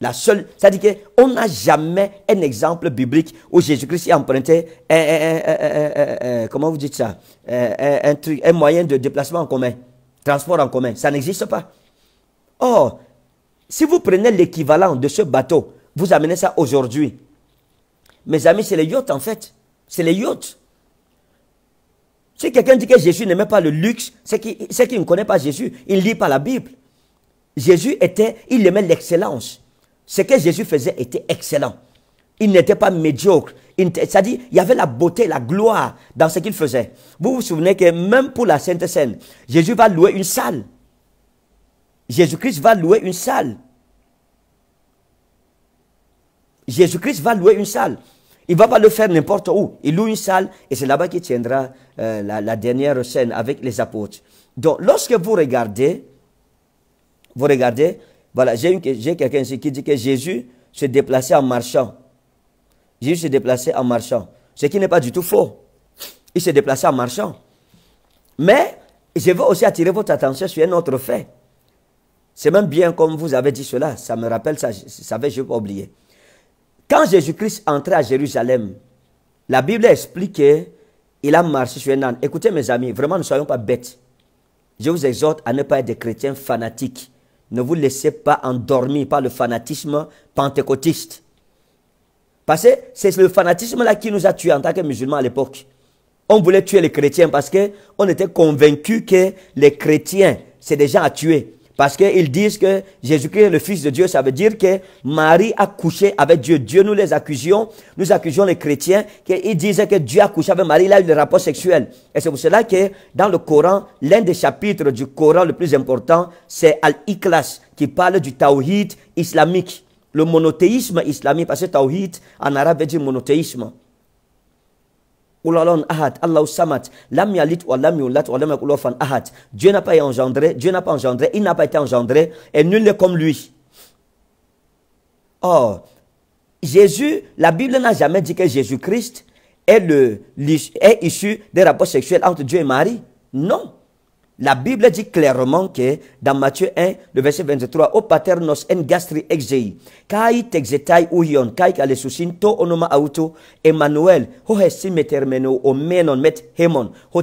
La seule, c'est-à-dire qu'on n'a jamais un exemple biblique où Jésus-Christ a emprunté un, comment vous dites ça, un moyen de déplacement en commun, transport en commun. Ça n'existe pas. Or, si vous prenez l'équivalent de ce bateau, vous amenez ça aujourd'hui. Mes amis, c'est les yachts en fait. C'est les yachts. Si quelqu'un dit que Jésus n'aimait pas le luxe, c'est qu'il ne connaît pas Jésus. Il ne lit pas la Bible. Jésus était, il aimait l'excellence. Ce que Jésus faisait était excellent. Il n'était pas médiocre. C'est-à-dire, il y avait la beauté, la gloire dans ce qu'il faisait. Vous vous souvenez que même pour la Sainte Seine, Jésus va louer une salle. Jésus-Christ va louer une salle. Jésus-Christ va louer une salle. Il ne va pas le faire n'importe où. Il loue une salle et c'est là-bas qu'il tiendra euh, la, dernière scène avec les apôtres. Donc, lorsque vous regardez vous regardez, voilà, j'ai quelqu'un ici qui dit que Jésus se déplaçait en marchant. Jésus se déplaçait en marchant. Ce qui n'est pas du tout faux. Il se déplaçait en marchant. Mais je veux aussi attirer votre attention sur un autre fait. C'est même bien comme vous avez dit cela. Ça me rappelle, ça, ça je vais pas oublier. Quand Jésus-Christ entrait à Jérusalem, la Bible explique qu'il a marché sur un âne. Écoutez mes amis, vraiment ne soyons pas bêtes. Je vous exhorte à ne pas être des chrétiens fanatiques. Ne vous laissez pas endormir par le fanatisme pentecôtiste. Parce que c'est le fanatisme-là qui nous a tués en tant que musulmans à l'époque. On voulait tuer les chrétiens parce qu'on était convaincu que les chrétiens, c'est des gens à tuer. Parce qu'ils disent que Jésus-Christ est le Fils de Dieu. Ça veut dire que Marie a couché avec Dieu. Dieu, nous les accusions. Nous accusions les chrétiens. qu'ils disaient que Dieu a couché avec Marie. Il a eu des rapports sexuels. Et c'est pour cela que dans le Coran, l'un des chapitres du Coran le plus important, c'est al iklas qui parle du tawhid islamique. Le monothéisme islamique. Parce que tawhid, en arabe, veut dire monothéisme. Dieu n'a pas engendré, Dieu n'a pas engendré, il n'a pas été engendré et nul n'est comme lui. Or, Jésus, la Bible n'a jamais dit que Jésus-Christ est, est issu des rapports sexuels entre Dieu et Marie. Non. La Bible dit clairement que dans Matthieu 1, le verset 23, « O paternos en gastri exei, kai texetai uion, kai kalesusin to onoma auto, Emmanuel, ho hessi o menon met hemon, ho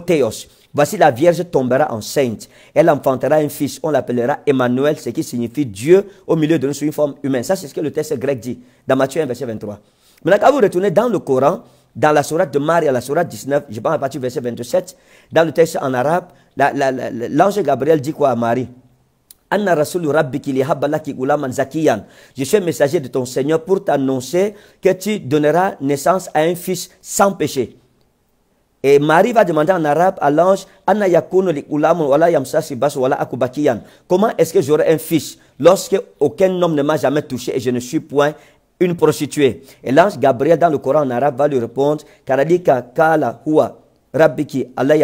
Voici la Vierge tombera enceinte. Elle enfantera un fils. On l'appellera Emmanuel, ce qui signifie Dieu au milieu de nous sous une forme humaine. Ça, c'est ce que le texte grec dit dans Matthieu 1, verset 23. Maintenant, quand vous retournez dans le Coran, dans la sourate de Marie à la sourate 19, je pense à partir du verset 27, dans le texte en arabe, l'ange Gabriel dit quoi à Marie Je suis messager de ton Seigneur pour t'annoncer que tu donneras naissance à un fils sans péché. Et Marie va demander en arabe à l'ange wala Comment est-ce que j'aurai un fils lorsque aucun homme ne m'a jamais touché et je ne suis point une prostituée Et l'ange Gabriel dans le Coran en arabe va lui répondre Karadika kala huwa Rabbiki Allah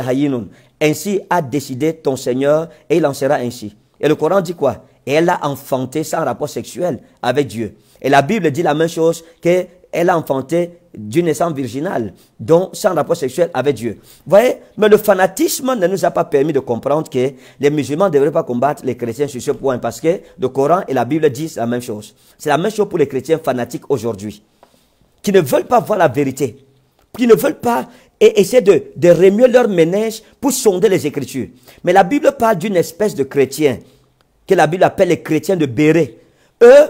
Ainsi a décidé ton Seigneur et il en sera ainsi. Et le Coran dit quoi Et elle a enfanté sans rapport sexuel avec Dieu. Et la Bible dit la même chose qu'elle a enfanté d'une naissance virginale, donc sans rapport sexuel avec Dieu. Vous voyez Mais le fanatisme ne nous a pas permis de comprendre que les musulmans ne devraient pas combattre les chrétiens sur ce point parce que le Coran et la Bible disent la même chose. C'est la même chose pour les chrétiens fanatiques aujourd'hui, qui ne veulent pas voir la vérité, qui ne veulent pas et essaient de, remuer leur ménage pour sonder les Écritures. Mais la Bible parle d'une espèce de chrétien, que la Bible appelle les chrétiens de Béret. Eux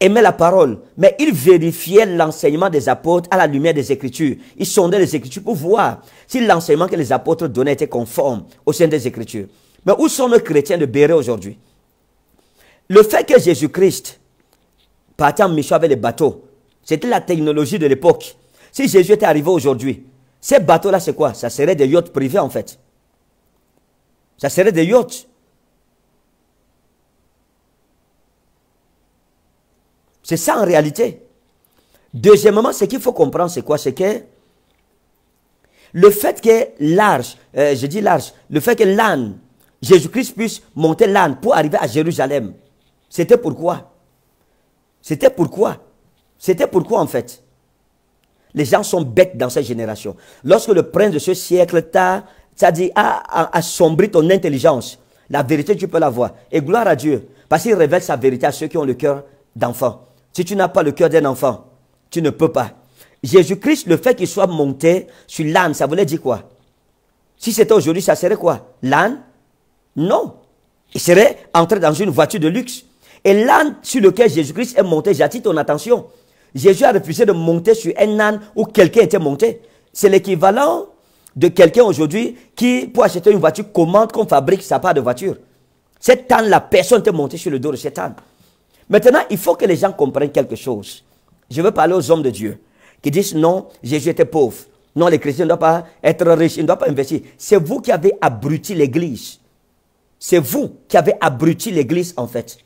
aimaient la parole, mais ils vérifiaient l'enseignement des apôtres à la lumière des Écritures. Ils sondaient les Écritures pour voir si l'enseignement que les apôtres donnaient était conforme au sein des Écritures. Mais où sont nos chrétiens de Béret aujourd'hui Le fait que Jésus-Christ partait en mission avec les bateaux, c'était la technologie de l'époque. Si Jésus était arrivé aujourd'hui, ces bateaux-là, c'est quoi Ça serait des yachts privés, en fait. Ça serait des yachts. C'est ça, en réalité. Deuxièmement, ce qu'il faut comprendre, c'est quoi C'est que le fait que l'Arche, euh, je dis large, le fait que l'âne, Jésus-Christ puisse monter l'âne pour arriver à Jérusalem, c'était pourquoi C'était pourquoi C'était pourquoi, en fait les gens sont bêtes dans cette génération. Lorsque le prince de ce siècle t'a, dit, a assombri ton intelligence, la vérité, tu peux la voir Et gloire à Dieu, parce qu'il révèle sa vérité à ceux qui ont le cœur d'enfant. Si tu n'as pas le cœur d'un enfant, tu ne peux pas. Jésus-Christ, le fait qu'il soit monté sur l'âne, ça voulait dire quoi Si c'était aujourd'hui, ça serait quoi L'âne Non. Il serait entré dans une voiture de luxe. Et l'âne sur lequel Jésus-Christ est monté, j'attire ton attention. Jésus a refusé de monter sur un âne où quelqu'un était monté. C'est l'équivalent de quelqu'un aujourd'hui qui, pour acheter une voiture, commande qu'on fabrique sa part de voiture. C'est âne, la personne était montée sur le dos de cet âne. Maintenant, il faut que les gens comprennent quelque chose. Je veux parler aux hommes de Dieu qui disent non, Jésus était pauvre. Non, les chrétiens ne doivent pas être riches, ils ne doivent pas investir. C'est vous qui avez abruti l'église. C'est vous qui avez abruti l'église en fait.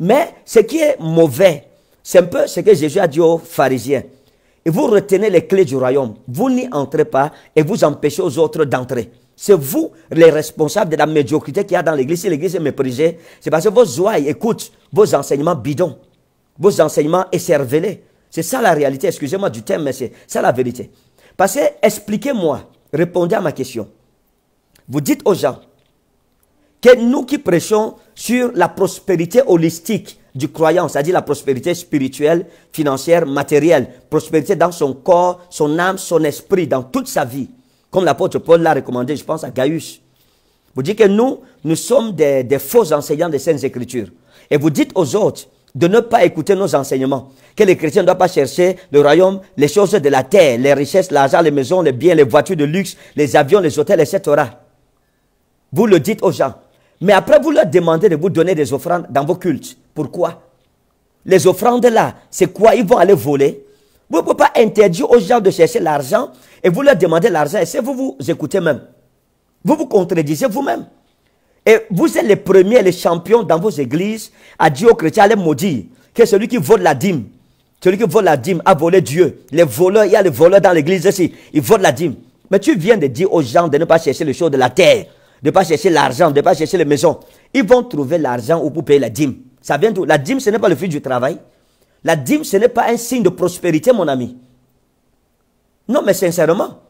Mais ce qui est mauvais c'est un peu ce que Jésus a dit aux pharisiens. Et vous retenez les clés du royaume. Vous n'y entrez pas et vous empêchez aux autres d'entrer. C'est vous les responsables de la médiocrité qu'il y a dans l'église. Si l'église est méprisée, c'est parce que vos oies écoutent vos enseignements bidons, vos enseignements écervelés. C'est ça la réalité. Excusez-moi du thème, mais c'est ça la vérité. Parce que, expliquez-moi, répondez à ma question. Vous dites aux gens que nous qui prêchons sur la prospérité holistique, du croyant, c'est-à-dire la prospérité spirituelle, financière, matérielle, prospérité dans son corps, son âme, son esprit, dans toute sa vie. Comme l'apôtre Paul l'a recommandé, je pense à Gaius. Vous dites que nous, nous sommes des, faux enseignants des Saintes Écritures. Et vous dites aux autres de ne pas écouter nos enseignements, que les chrétiens ne doivent pas chercher le royaume, les choses de la terre, les richesses, l'argent, les maisons, les biens, les voitures de luxe, les avions, les hôtels, etc. Vous le dites aux gens. Mais après, vous leur demandez de vous donner des offrandes dans vos cultes. Pourquoi Les offrandes là, c'est quoi Ils vont aller voler. Vous ne pouvez pas interdire aux gens de chercher l'argent et vous leur demandez l'argent. Et si vous vous écoutez même, vous vous contredisez vous-même. Et vous êtes les premiers, les champions dans vos églises à dire aux chrétiens, allez maudire, que celui qui vole la dîme, celui qui vole la dîme a volé Dieu. Les voleurs, il y a les voleurs dans l'église aussi. ils volent la dîme. Mais tu viens de dire aux gens de ne pas chercher les choses de la terre de ne pas chercher l'argent, de ne pas chercher les maisons. Ils vont trouver l'argent pour payer la dîme. Ça vient de... La dîme, ce n'est pas le fruit du travail. La dîme, ce n'est pas un signe de prospérité, mon ami. Non, mais sincèrement.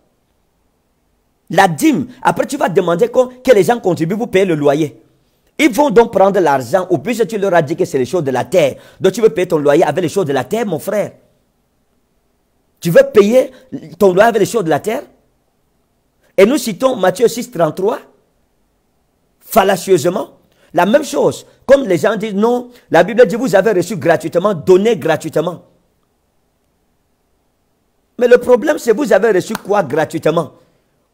La dîme, après tu vas demander que, les gens contribuent pour payer le loyer. Ils vont donc prendre l'argent, ou plus tu leur as dit que c'est les choses de la terre. Donc tu veux payer ton loyer avec les choses de la terre, mon frère. Tu veux payer ton loyer avec les choses de la terre Et nous citons Matthieu 6, 33 fallacieusement. La même chose, comme les gens disent, non, la Bible dit, vous avez reçu gratuitement, donné gratuitement. Mais le problème, c'est vous avez reçu quoi gratuitement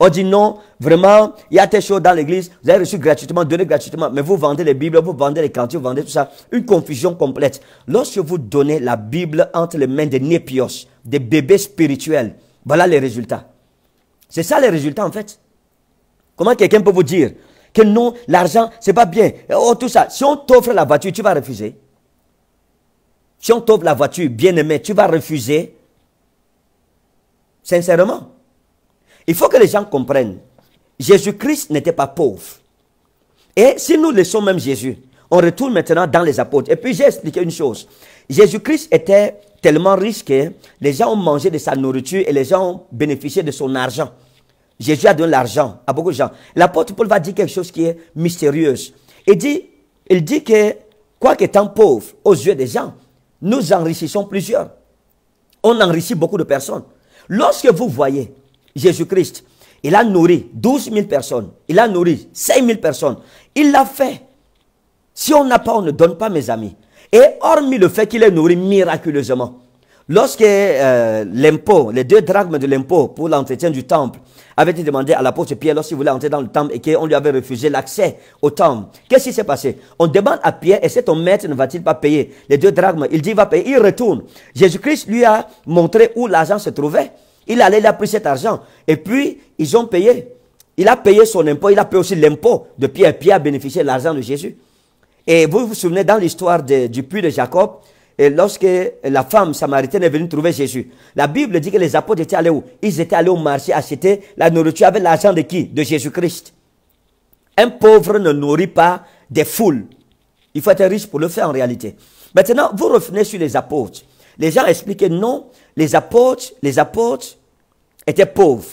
On dit non, vraiment, il y a des choses dans l'église, vous avez reçu gratuitement, donné gratuitement, mais vous vendez les Bibles, vous vendez les cantines, vous vendez tout ça. Une confusion complète. Lorsque vous donnez la Bible entre les mains des népios, des bébés spirituels, voilà les résultats. C'est ça les résultats en fait. Comment quelqu'un peut vous dire, que non, l'argent, c'est pas bien. Oh, tout ça. Si on t'offre la voiture, tu vas refuser. Si on t'offre la voiture, bien aimé, tu vas refuser. Sincèrement. Il faut que les gens comprennent. Jésus-Christ n'était pas pauvre. Et si nous laissons même Jésus, on retourne maintenant dans les apôtres. Et puis j'ai expliqué une chose. Jésus-Christ était tellement riche que les gens ont mangé de sa nourriture et les gens ont bénéficié de son argent. Jésus a donné l'argent à beaucoup de gens. L'apôtre Paul va dire quelque chose qui est mystérieux. Il dit, il dit que, quoique étant pauvre aux yeux des gens, nous enrichissons plusieurs. On enrichit beaucoup de personnes. Lorsque vous voyez Jésus-Christ, il a nourri 12 000 personnes, il a nourri 5 000 personnes, il l'a fait. Si on n'a pas, on ne donne pas, mes amis. Et hormis le fait qu'il est nourri miraculeusement, Lorsque euh, l'impôt, les deux drachmes de l'impôt pour l'entretien du temple avait été demandé à l'apôtre Pierre lorsqu'il voulait entrer dans le temple et qu'on lui avait refusé l'accès au temple, qu'est-ce qui s'est passé On demande à Pierre, est-ce que ton maître ne va-t-il pas payer les deux drachmes Il dit, il va payer, il retourne. Jésus-Christ lui a montré où l'argent se trouvait. Il allait, il a pris cet argent. Et puis, ils ont payé. Il a payé son impôt, il a payé aussi l'impôt de Pierre. Pierre a bénéficié de l'argent de Jésus. Et vous vous souvenez, dans l'histoire du puits de Jacob, et lorsque la femme samaritaine est venue trouver Jésus, la Bible dit que les apôtres étaient allés où Ils étaient allés au marché acheter la nourriture avec l'argent de qui De Jésus-Christ. Un pauvre ne nourrit pas des foules. Il faut être riche pour le faire en réalité. Maintenant, vous revenez sur les apôtres. Les gens expliquaient non, les apôtres, les apôtres étaient pauvres.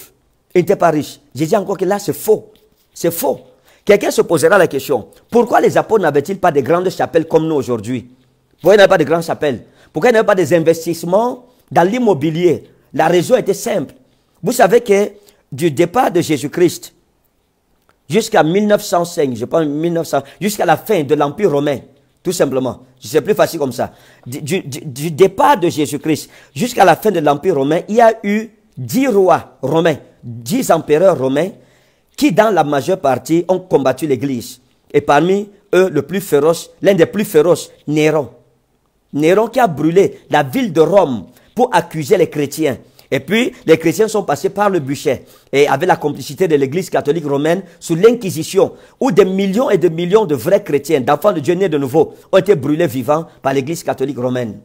Ils n'étaient pas riches. J'ai dit encore que là, c'est faux. C'est faux. Quelqu'un se posera la question, pourquoi les apôtres n'avaient-ils pas de grandes chapelles comme nous aujourd'hui pourquoi il n'y avait pas de grands chapelles Pourquoi il n'y avait pas des investissements dans l'immobilier La raison était simple. Vous savez que du départ de Jésus-Christ jusqu'à 1905, je pense 1900, jusqu'à la fin de l'Empire romain, tout simplement, c'est plus facile comme ça, du, du départ de Jésus-Christ jusqu'à la fin de l'Empire romain, il y a eu dix rois romains, dix empereurs romains qui, dans la majeure partie, ont combattu l'Église. Et parmi eux, le plus féroce, l'un des plus féroces, Néron. Néron qui a brûlé la ville de Rome pour accuser les chrétiens. Et puis, les chrétiens sont passés par le bûcher et avec la complicité de l'église catholique romaine sous l'inquisition, où des millions et des millions de vrais chrétiens, d'enfants de Dieu nés de nouveau, ont été brûlés vivants par l'église catholique romaine.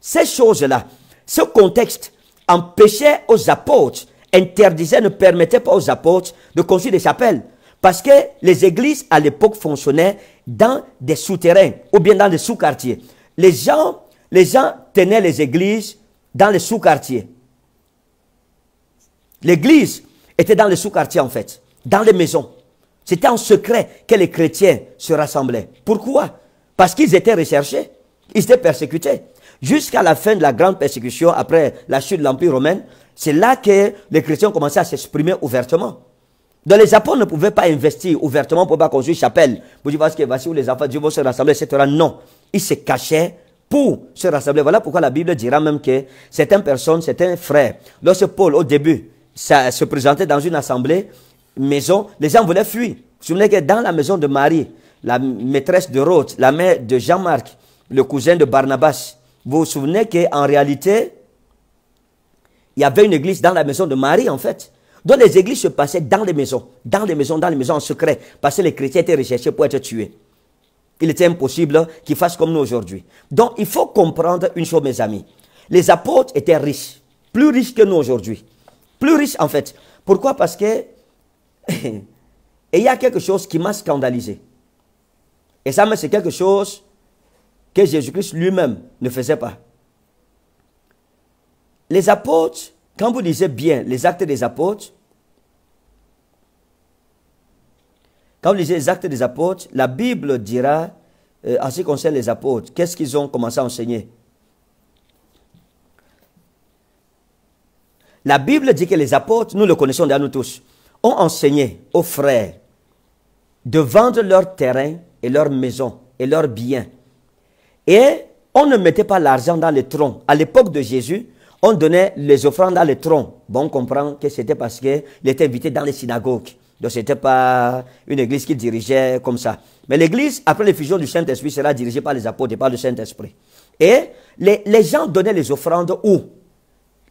Ces choses-là, ce contexte empêchait aux apôtres, interdisait, ne permettait pas aux apôtres de construire des chapelles. Parce que les églises à l'époque fonctionnaient dans des souterrains ou bien dans des sous-quartiers. Les gens, les gens tenaient les églises dans les sous-quartiers. L'église était dans les sous-quartiers en fait, dans les maisons. C'était en secret que les chrétiens se rassemblaient. Pourquoi Parce qu'ils étaient recherchés, ils étaient persécutés. Jusqu'à la fin de la grande persécution, après la chute de l'Empire romain, c'est là que les chrétiens commencé à s'exprimer ouvertement. Donc les apôtres ne pouvaient pas investir ouvertement pour pas construire une chapelle. Pour dire parce que les enfants de Dieu vont se rassembler, etc. Non. Ils se cachaient pour se rassembler. Voilà pourquoi la Bible dira même que certaines personnes, certains frères, lorsque Paul, au début, se présentait dans une assemblée, maison, les gens voulaient fuir. Vous vous souvenez que dans la maison de Marie, la maîtresse de Rhodes, la mère de Jean-Marc, le cousin de Barnabas, vous vous souvenez qu'en réalité, il y avait une église dans la maison de Marie, en fait. Donc les églises se passaient dans les maisons, dans les maisons, dans les maisons en secret, parce que les chrétiens étaient recherchés pour être tués. Il était impossible qu'ils fassent comme nous aujourd'hui. Donc il faut comprendre une chose, mes amis. Les apôtres étaient riches, plus riches que nous aujourd'hui. Plus riches en fait. Pourquoi Parce que (laughs) il y a quelque chose qui m'a scandalisé. Et ça, c'est quelque chose que Jésus-Christ lui-même ne faisait pas. Les apôtres quand vous lisez bien les actes des apôtres, quand vous lisez les actes des apôtres, la Bible dira, euh, en ce qui concerne les apôtres, qu'est-ce qu'ils ont commencé à enseigner La Bible dit que les apôtres, nous le connaissons déjà nous tous, ont enseigné aux frères de vendre leur terrain. et leurs maisons et leurs biens. Et on ne mettait pas l'argent dans les troncs. À l'époque de Jésus, on donnait les offrandes à les troncs. Bon, on comprend que c'était parce qu'il était invité dans les synagogues. Donc, c'était pas une église qui dirigeait comme ça. Mais l'église, après l'effusion du Saint-Esprit, sera dirigée par les apôtres et par le Saint-Esprit. Et les, gens donnaient les offrandes où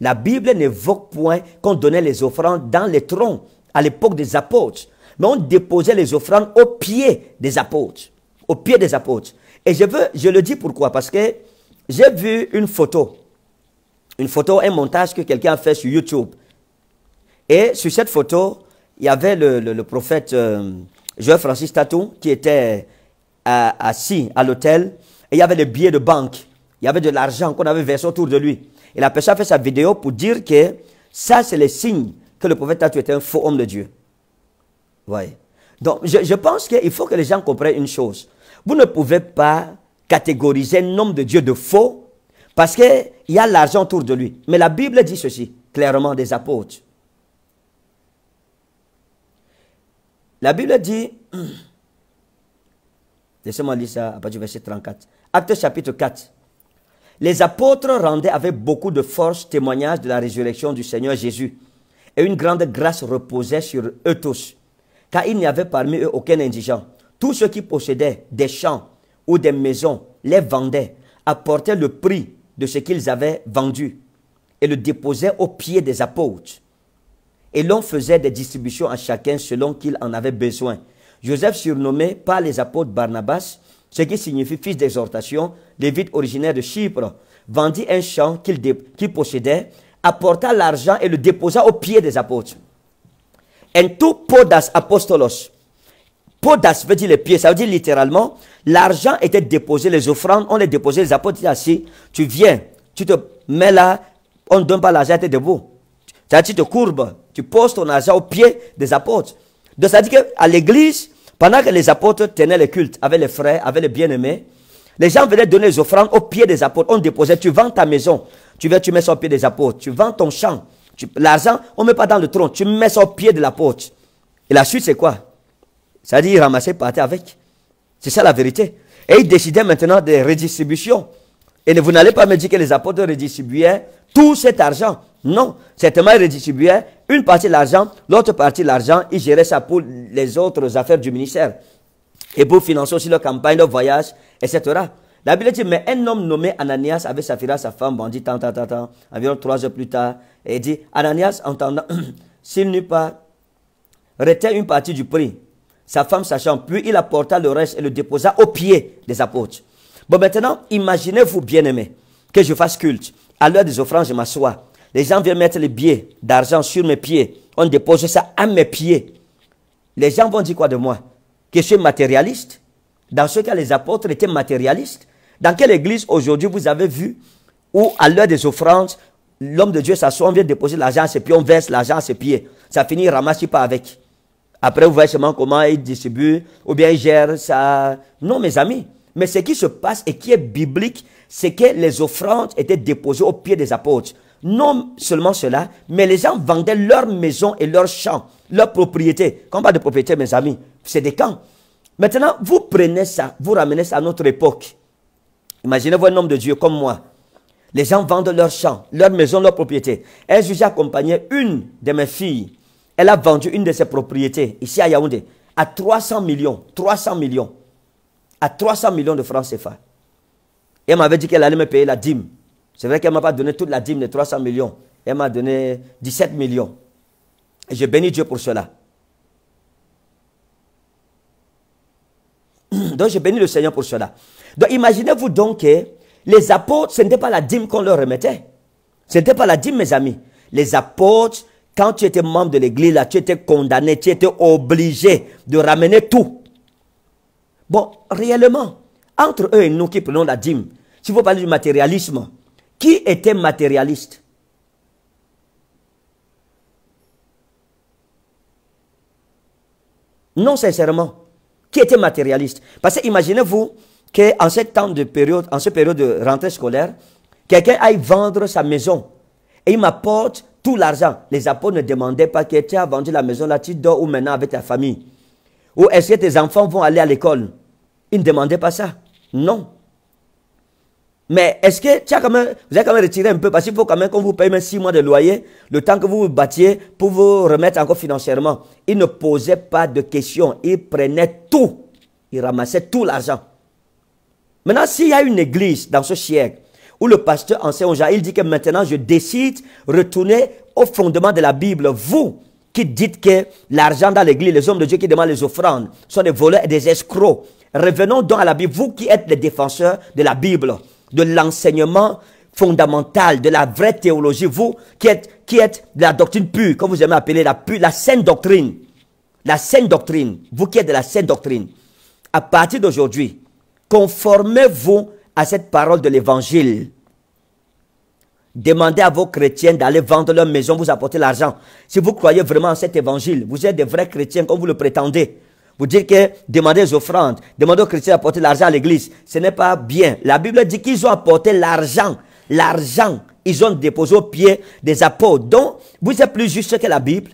La Bible n'évoque point qu'on donnait les offrandes dans les troncs à l'époque des apôtres. Mais on déposait les offrandes au pied des apôtres. Au pied des apôtres. Et je veux, je le dis pourquoi Parce que j'ai vu une photo une photo, un montage que quelqu'un a fait sur YouTube. Et sur cette photo, il y avait le, prophète euh, jean Francis Tatou qui était euh, assis à l'hôtel et il y avait des billets de banque. Il y avait de l'argent qu'on avait versé autour de lui. Et la personne a fait sa vidéo pour dire que ça, c'est le signe que le prophète Tatou était un faux homme de Dieu. Donc, je, je pense qu'il faut que les gens comprennent une chose. Vous ne pouvez pas catégoriser un homme de Dieu de faux parce qu'il y a l'argent autour de lui. Mais la Bible dit ceci, clairement, des apôtres. La Bible dit, (clears throat) laissez-moi lire ça à partir du verset 34. Acte chapitre 4. Les apôtres rendaient avec beaucoup de force témoignage de la résurrection du Seigneur Jésus. Et une grande grâce reposait sur eux tous, car il n'y avait parmi eux aucun indigent. Tous ceux qui possédaient des champs ou des maisons les vendaient, apportaient le prix de ce qu'ils avaient vendu et le déposaient aux pieds des apôtres. Et l'on faisait des distributions à chacun selon qu'il en avait besoin. Joseph surnommé par les apôtres Barnabas, ce qui signifie fils d'exhortation, Lévite originaire de Chypre, vendit un champ qu'il possédait, apporta l'argent et le déposa aux pieds des apôtres. En tout podas apostolos, Podas veut dire les pieds, ça veut dire littéralement, l'argent était déposé, les offrandes, on les déposait, les apôtres disaient, assis, tu viens, tu te mets là, on ne donne pas l'argent, tu es debout. cest tu te courbes, tu poses ton argent au pied des apôtres. Donc, ça veut dire qu'à l'église, pendant que les apôtres tenaient les culte avec les frères, avec les bien-aimés, les gens venaient donner les offrandes au pied des apôtres. On déposait, tu vends ta maison, tu vas, tu mets ça au pied des apôtres, tu vends ton champ, l'argent, on ne met pas dans le tronc, tu mets ça au pied de la porte. Et la suite, c'est quoi c'est-à-dire, il ramassait, partait avec. C'est ça la vérité. Et ils décidaient maintenant des redistributions. Et vous n'allez pas me dire que les apôtres redistribuaient tout cet argent. Non, certainement ils redistribuaient une partie de l'argent, l'autre partie de l'argent, ils géraient ça pour les autres affaires du ministère. Et pour financer aussi leur campagne, leur voyage, etc. La Bible dit, mais un homme nommé Ananias avec Saphira, sa femme, bandit, tant, tant, tant, environ trois heures plus tard, et dit, Ananias, entendant, (clears throat) s'il n'eut pas, retenu une partie du prix sa femme sachant puis il apporta le reste et le déposa aux pieds des apôtres. Bon, maintenant, imaginez-vous, bien-aimés, que je fasse culte. À l'heure des offrandes, je m'assois. Les gens viennent mettre les billets d'argent sur mes pieds. On dépose ça à mes pieds. Les gens vont dire quoi de moi Que je suis matérialiste Dans ce cas, les apôtres étaient matérialistes. Dans quelle église aujourd'hui vous avez vu où, à l'heure des offrandes, l'homme de Dieu s'assoit, on vient déposer l'argent à ses pieds, on verse l'argent à ses pieds. Ça finit, il ramasse, pas avec. Après, vous voyez seulement comment ils distribue ou bien ils gère ça. Non, mes amis. Mais ce qui se passe et qui est biblique, c'est que les offrandes étaient déposées au pied des apôtres. Non seulement cela, mais les gens vendaient leur maison et leurs champs, leurs propriétés. Quand on parle de propriété, mes amis, c'est des camps. Maintenant, vous prenez ça, vous ramenez ça à notre époque. Imaginez-vous un homme de Dieu comme moi. Les gens vendent leurs champs, leurs maisons, leurs propriétés. Un vous j'ai accompagné une de mes filles elle a vendu une de ses propriétés ici à Yaoundé à 300 millions, 300 millions, à 300 millions de francs CFA. elle m'avait dit qu'elle allait me payer la dîme. C'est vrai qu'elle ne m'a pas donné toute la dîme de 300 millions. Elle m'a donné 17 millions. Et j'ai béni Dieu pour cela. (clears throat) Donc j'ai béni le Seigneur pour cela. Donc imaginez-vous donc que les apôtres, ce n'était pas la dîme qu'on leur remettait. Ce n'était pas la dîme, mes amis. Les apôtres quand tu étais membre de l'église, là, tu étais condamné, tu étais obligé de ramener tout. Bon, réellement, entre eux et nous qui prenons la dîme, si vous parlez du matérialisme, qui était matérialiste Non, sincèrement. Qui était matérialiste Parce que imaginez-vous qu'en cette temps de période, en cette période de rentrée scolaire, quelqu'un aille vendre sa maison il m'apporte tout l'argent. Les apôtres ne demandaient pas que tu as vendu la maison là, tu dors ou maintenant avec ta famille. Ou est-ce que tes enfants vont aller à l'école Ils ne demandaient pas ça. Non. Mais est-ce que tu as quand même, vous avez quand même retiré un peu parce qu'il faut quand même qu'on vous paye même six mois de loyer, le temps que vous vous battiez pour vous remettre encore financièrement. Ils ne posaient pas de questions. Ils prenaient tout. Ils ramassaient tout l'argent. Maintenant, s'il y a une église dans ce siècle où le pasteur enseigne il dit que maintenant je décide retourner au fondement de la Bible. Vous qui dites que l'argent dans l'église, les hommes de Dieu qui demandent les offrandes sont des voleurs et des escrocs. Revenons donc à la Bible, vous qui êtes les défenseurs de la Bible, de l'enseignement fondamental, de la vraie théologie, vous qui êtes, qui êtes de la doctrine pure, comme vous aimez appeler la pure, la sainte doctrine. La sainte doctrine, vous qui êtes de la sainte doctrine. À partir d'aujourd'hui, conformez-vous à cette parole de l'évangile. Demandez à vos chrétiens d'aller vendre leur maison, vous apporter l'argent. Si vous croyez vraiment en cet évangile, vous êtes des vrais chrétiens comme vous le prétendez. Vous dites que demandez des offrandes, demandez aux chrétiens d'apporter l'argent à l'église. Ce n'est pas bien. La Bible dit qu'ils ont apporté l'argent. L'argent, ils ont déposé au pied des apôtres. Donc, vous êtes plus juste que la Bible.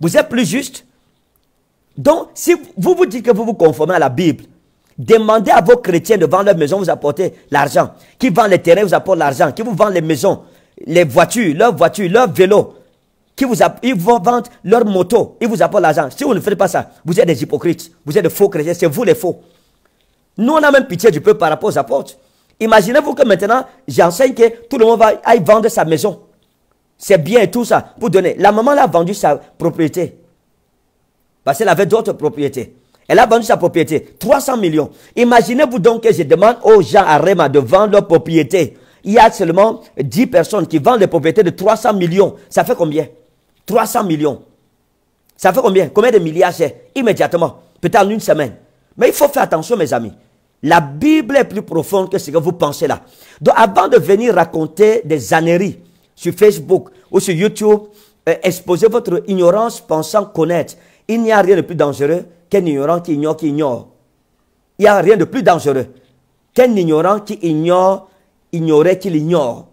Vous êtes plus juste. Donc, si vous vous dites que vous vous conformez à la Bible, Demandez à vos chrétiens de vendre leur maison, vous apportez l'argent. Qui vend les terrains, vous apporte l'argent. Qui vous vend les maisons, les voitures, leurs voitures, leurs vélos. Qui vous ils vont vendre leurs motos, ils vous apportent l'argent. Si vous ne faites pas ça, vous êtes des hypocrites. Vous êtes des faux chrétiens, c'est vous les faux. Nous, on a même pitié du peuple par rapport aux apports. Imaginez-vous que maintenant, j'enseigne que tout le monde va aller vendre sa maison. C'est bien et tout ça pour donner. La maman a vendu sa propriété. Parce qu'elle avait d'autres propriétés. Elle a vendu sa propriété, 300 millions. Imaginez-vous donc que je demande aux gens à Réma de vendre leur propriété. Il y a seulement 10 personnes qui vendent des propriétés de 300 millions. Ça fait combien 300 millions. Ça fait combien Combien de milliards c'est Immédiatement, peut-être en une semaine. Mais il faut faire attention, mes amis. La Bible est plus profonde que ce que vous pensez là. Donc avant de venir raconter des âneries sur Facebook ou sur YouTube, euh, exposez votre ignorance pensant connaître, il n'y a rien de plus dangereux qu'un ignorant qui ignore, qui ignore. Il n'y a rien de plus dangereux qu'un ignorant qui ignore, ignorait qu'il ignore.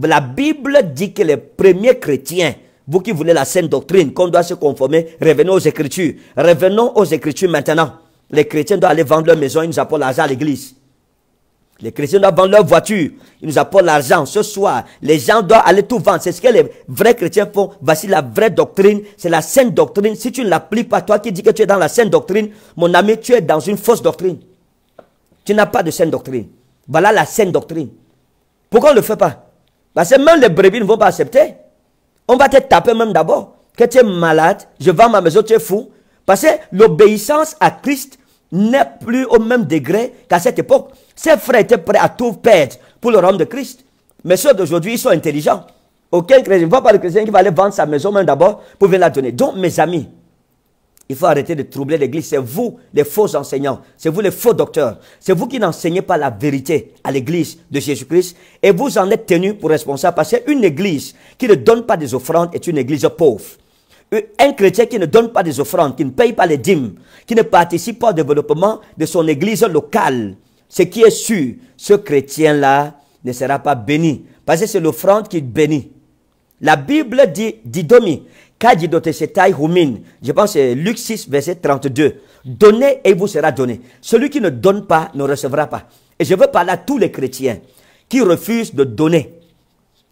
La Bible dit que les premiers chrétiens, vous qui voulez la saine doctrine, qu'on doit se conformer, revenons aux Écritures. Revenons aux Écritures maintenant. Les chrétiens doivent aller vendre leur maison, ils nous apporter l'argent à l'église. Les chrétiens doivent vendre leur voiture. Ils nous apportent l'argent. Ce soir, les gens doivent aller tout vendre. C'est ce que les vrais chrétiens font. Voici la vraie doctrine. C'est la saine doctrine. Si tu ne l'appliques pas, toi qui dis que tu es dans la saine doctrine, mon ami, tu es dans une fausse doctrine. Tu n'as pas de saine doctrine. Voilà la saine doctrine. Pourquoi on ne le fait pas Parce que même les brebis ne vont pas accepter. On va te taper même d'abord. Que tu es malade, je vends ma maison, tu es fou. Parce que l'obéissance à Christ n'est plus au même degré qu'à cette époque. Ces frères étaient prêts à tout perdre pour le royaume de Christ. Mais ceux d'aujourd'hui, ils sont intelligents. Aucun chrétien, ne va pas le chrétien qui va aller vendre sa maison même d'abord pour venir la donner. Donc, mes amis, il faut arrêter de troubler l'église. C'est vous les faux enseignants, c'est vous les faux docteurs, c'est vous qui n'enseignez pas la vérité à l'église de Jésus-Christ et vous en êtes tenus pour responsable parce qu'une église qui ne donne pas des offrandes est une église pauvre. Un chrétien qui ne donne pas des offrandes, qui ne paye pas les dîmes, qui ne participe pas au développement de son église locale, ce qui est sûr, ce chrétien-là ne sera pas béni. Parce que c'est l'offrande qui bénit. La Bible dit, didomi, taille humin. Je pense c'est Luc 6, verset 32. Donnez et vous sera donné. Celui qui ne donne pas ne recevra pas. Et je veux parler à tous les chrétiens qui refusent de donner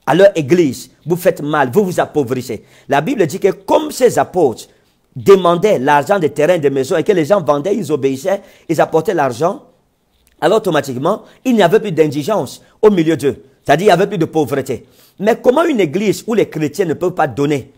à leur église. Vous faites mal, vous vous appauvrissez. La Bible dit que comme ces apôtres demandaient l'argent des terrains, des maisons et que les gens vendaient, ils obéissaient, ils apportaient l'argent, alors automatiquement, il n'y avait plus d'indigence au milieu d'eux. C'est-à-dire, il n'y avait plus de pauvreté. Mais comment une église où les chrétiens ne peuvent pas donner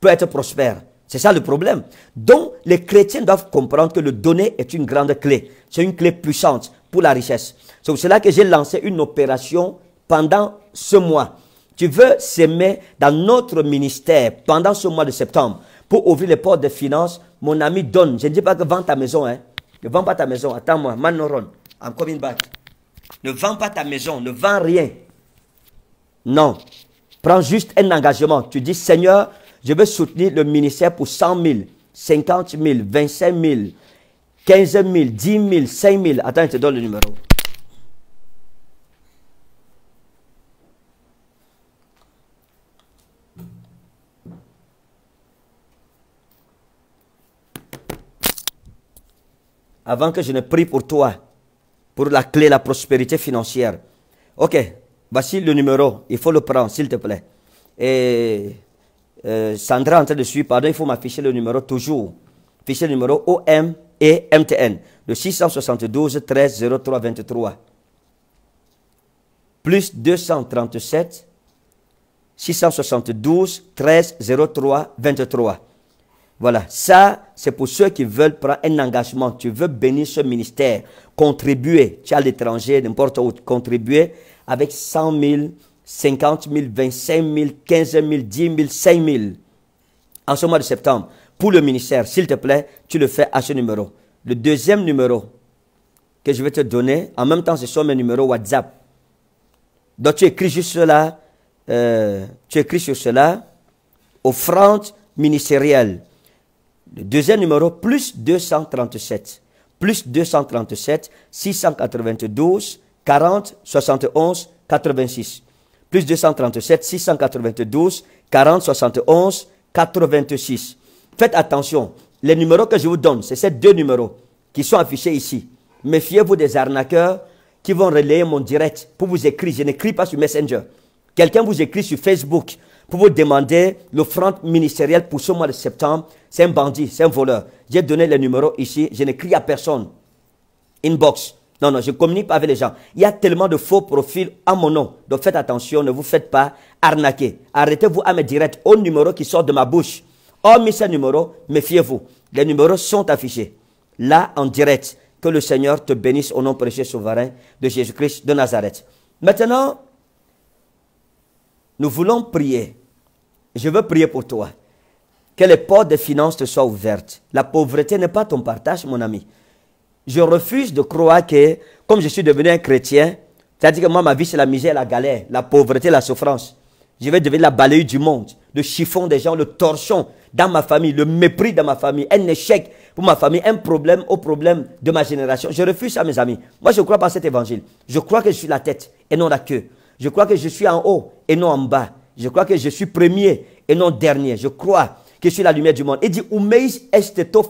peut être prospère C'est ça le problème. Donc, les chrétiens doivent comprendre que le donner est une grande clé. C'est une clé puissante pour la richesse. C'est pour cela que j'ai lancé une opération pendant ce mois. Tu veux s'aimer dans notre ministère pendant ce mois de septembre pour ouvrir les portes des finances. Mon ami donne. Je ne dis pas que vends ta maison. Hein. Ne vends pas ta maison. Attends-moi. Manoron. Encore une back. Ne vends pas ta maison, ne vends rien. Non. Prends juste un engagement. Tu dis, Seigneur, je veux soutenir le ministère pour 100 000, 50 000, 25 000, 15 000, 10 000, 5 000. Attends, je te donne le numéro. Avant que je ne prie pour toi, pour la clé, la prospérité financière. Ok, voici le numéro, il faut le prendre, s'il te plaît. Et euh, Sandra en train de suivre, pardon, il faut m'afficher le numéro toujours. Fichier numéro OM et MTN, le 672 13 03 23. Plus 237 672 13 03 23. Voilà, ça, c'est pour ceux qui veulent prendre un engagement. Tu veux bénir ce ministère, contribuer, tu es à l'étranger, n'importe où, contribuer avec 100 000, 50 000, 25 000, 15 000, 10 000, 5 000. En ce mois de septembre, pour le ministère, s'il te plaît, tu le fais à ce numéro. Le deuxième numéro que je vais te donner, en même temps, ce sont mes numéros WhatsApp. Donc, tu écris juste cela, euh, tu écris sur cela, offrande ministérielle. Le deuxième numéro, plus 237. Plus 237, 692, 40, 71, 86. Plus 237, 692, 40, 71, 86. Faites attention, les numéros que je vous donne, c'est ces deux numéros qui sont affichés ici. Méfiez-vous des arnaqueurs qui vont relayer mon direct pour vous écrire. Je n'écris pas sur Messenger. Quelqu'un vous écrit sur Facebook pour vous demander l'offrande ministérielle pour ce mois de septembre c'est un bandit, c'est un voleur. J'ai donné les numéros ici, je n'écris à personne. Inbox. Non, non, je communique pas avec les gens. Il y a tellement de faux profils à mon nom. Donc faites attention, ne vous faites pas arnaquer. Arrêtez-vous à me directs, au numéro qui sort de ma bouche. Hormis ces numéros, méfiez-vous. Les numéros sont affichés. Là, en direct. Que le Seigneur te bénisse au nom précieux souverain de Jésus-Christ de Nazareth. Maintenant, nous voulons prier. Je veux prier pour toi que les portes des finances te soient ouvertes. La pauvreté n'est pas ton partage, mon ami. Je refuse de croire que, comme je suis devenu un chrétien, c'est-à-dire que moi, ma vie, c'est la misère, la galère, la pauvreté, la souffrance. Je vais devenir la balaye du monde, le chiffon des gens, le torchon dans ma famille, le mépris dans ma famille, un échec pour ma famille, un problème au problème de ma génération. Je refuse ça, mes amis. Moi, je crois pas cet évangile. Je crois que je suis la tête et non la queue. Je crois que je suis en haut et non en bas. Je crois que je suis premier et non dernier. Je crois que suis la lumière du monde. Et dit, Umeis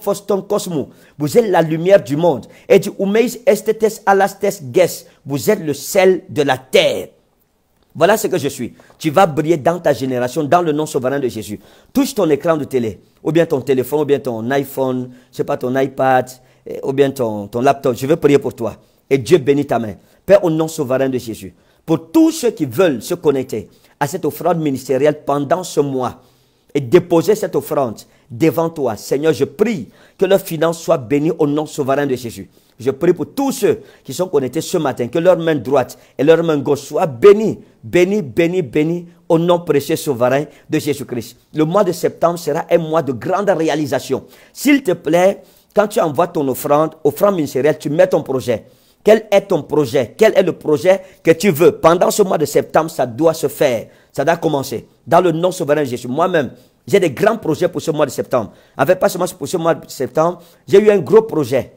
foston cosmo. Vous êtes la lumière du monde. Et dit, Umeis estetes alastes ges. Vous êtes le sel de la terre. Voilà ce que je suis. Tu vas briller dans ta génération, dans le nom souverain de Jésus. Touche ton écran de télé, ou bien ton téléphone, ou bien ton iPhone, je sais pas, ton iPad, eh, ou bien ton, ton laptop. Je vais prier pour toi. Et Dieu bénit ta main. Père, au nom souverain de Jésus. Pour tous ceux qui veulent se connecter à cette offrande ministérielle pendant ce mois, et déposer cette offrande devant toi. Seigneur, je prie que leurs finances soient bénies au nom souverain de Jésus. Je prie pour tous ceux qui sont connectés ce matin, que leur main droite et leur main gauche soient bénies, bénies, bénies, bénies au nom précieux souverain de Jésus-Christ. Le mois de septembre sera un mois de grande réalisation. S'il te plaît, quand tu envoies ton offrande, offrande ministérielle, tu mets ton projet. Quel est ton projet Quel est le projet que tu veux Pendant ce mois de septembre, ça doit se faire. Ça doit commencer. Dans le nom souverain de Jésus. Moi-même, j'ai des grands projets pour ce mois de septembre. Avec pas seulement pour ce mois de septembre, j'ai eu un gros projet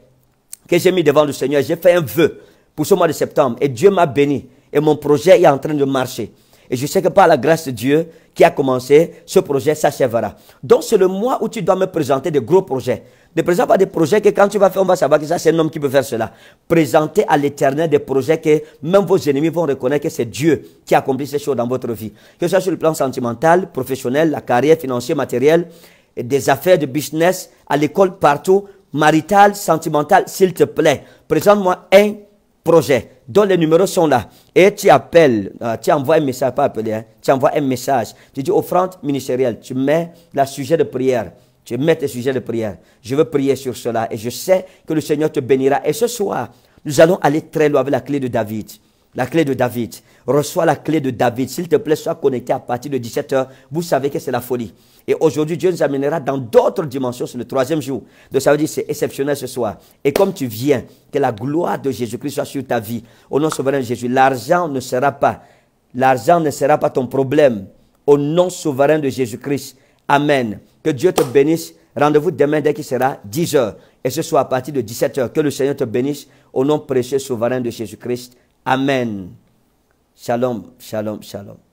que j'ai mis devant le Seigneur. J'ai fait un vœu pour ce mois de septembre. Et Dieu m'a béni. Et mon projet est en train de marcher. Et je sais que par la grâce de Dieu qui a commencé, ce projet s'achèvera. Donc c'est le mois où tu dois me présenter des gros projets. Ne présente pas des projets que quand tu vas faire, on va savoir que ça, c'est un homme qui peut faire cela. Présentez à l'éternel des projets que même vos ennemis vont reconnaître que c'est Dieu qui accomplit ces choses dans votre vie. Que ce soit sur le plan sentimental, professionnel, la carrière, financière, matérielle, et des affaires de business, à l'école, partout, marital, sentimental, s'il te plaît. Présente-moi un projet dont les numéros sont là. Et tu appelles, euh, tu envoies un message, pas appeler, hein. tu envoies un message. Tu dis offrande ministérielle, tu mets la sujet de prière. Tu mets tes sujets de prière. Je veux prier sur cela et je sais que le Seigneur te bénira. Et ce soir, nous allons aller très loin avec la clé de David. La clé de David. Reçois la clé de David. S'il te plaît, sois connecté à partir de 17h. Vous savez que c'est la folie. Et aujourd'hui, Dieu nous amènera dans d'autres dimensions. sur le troisième jour. Donc ça veut dire c'est exceptionnel ce soir. Et comme tu viens, que la gloire de Jésus-Christ soit sur ta vie. Au nom souverain de Jésus, l'argent ne sera pas. L'argent ne sera pas ton problème. Au nom souverain de Jésus-Christ, Amen. Que Dieu te bénisse. Rendez-vous demain dès qu'il sera 10 heures. Et ce soit à partir de 17 heures. Que le Seigneur te bénisse au nom précieux souverain de Jésus-Christ. Amen. Shalom, shalom, shalom.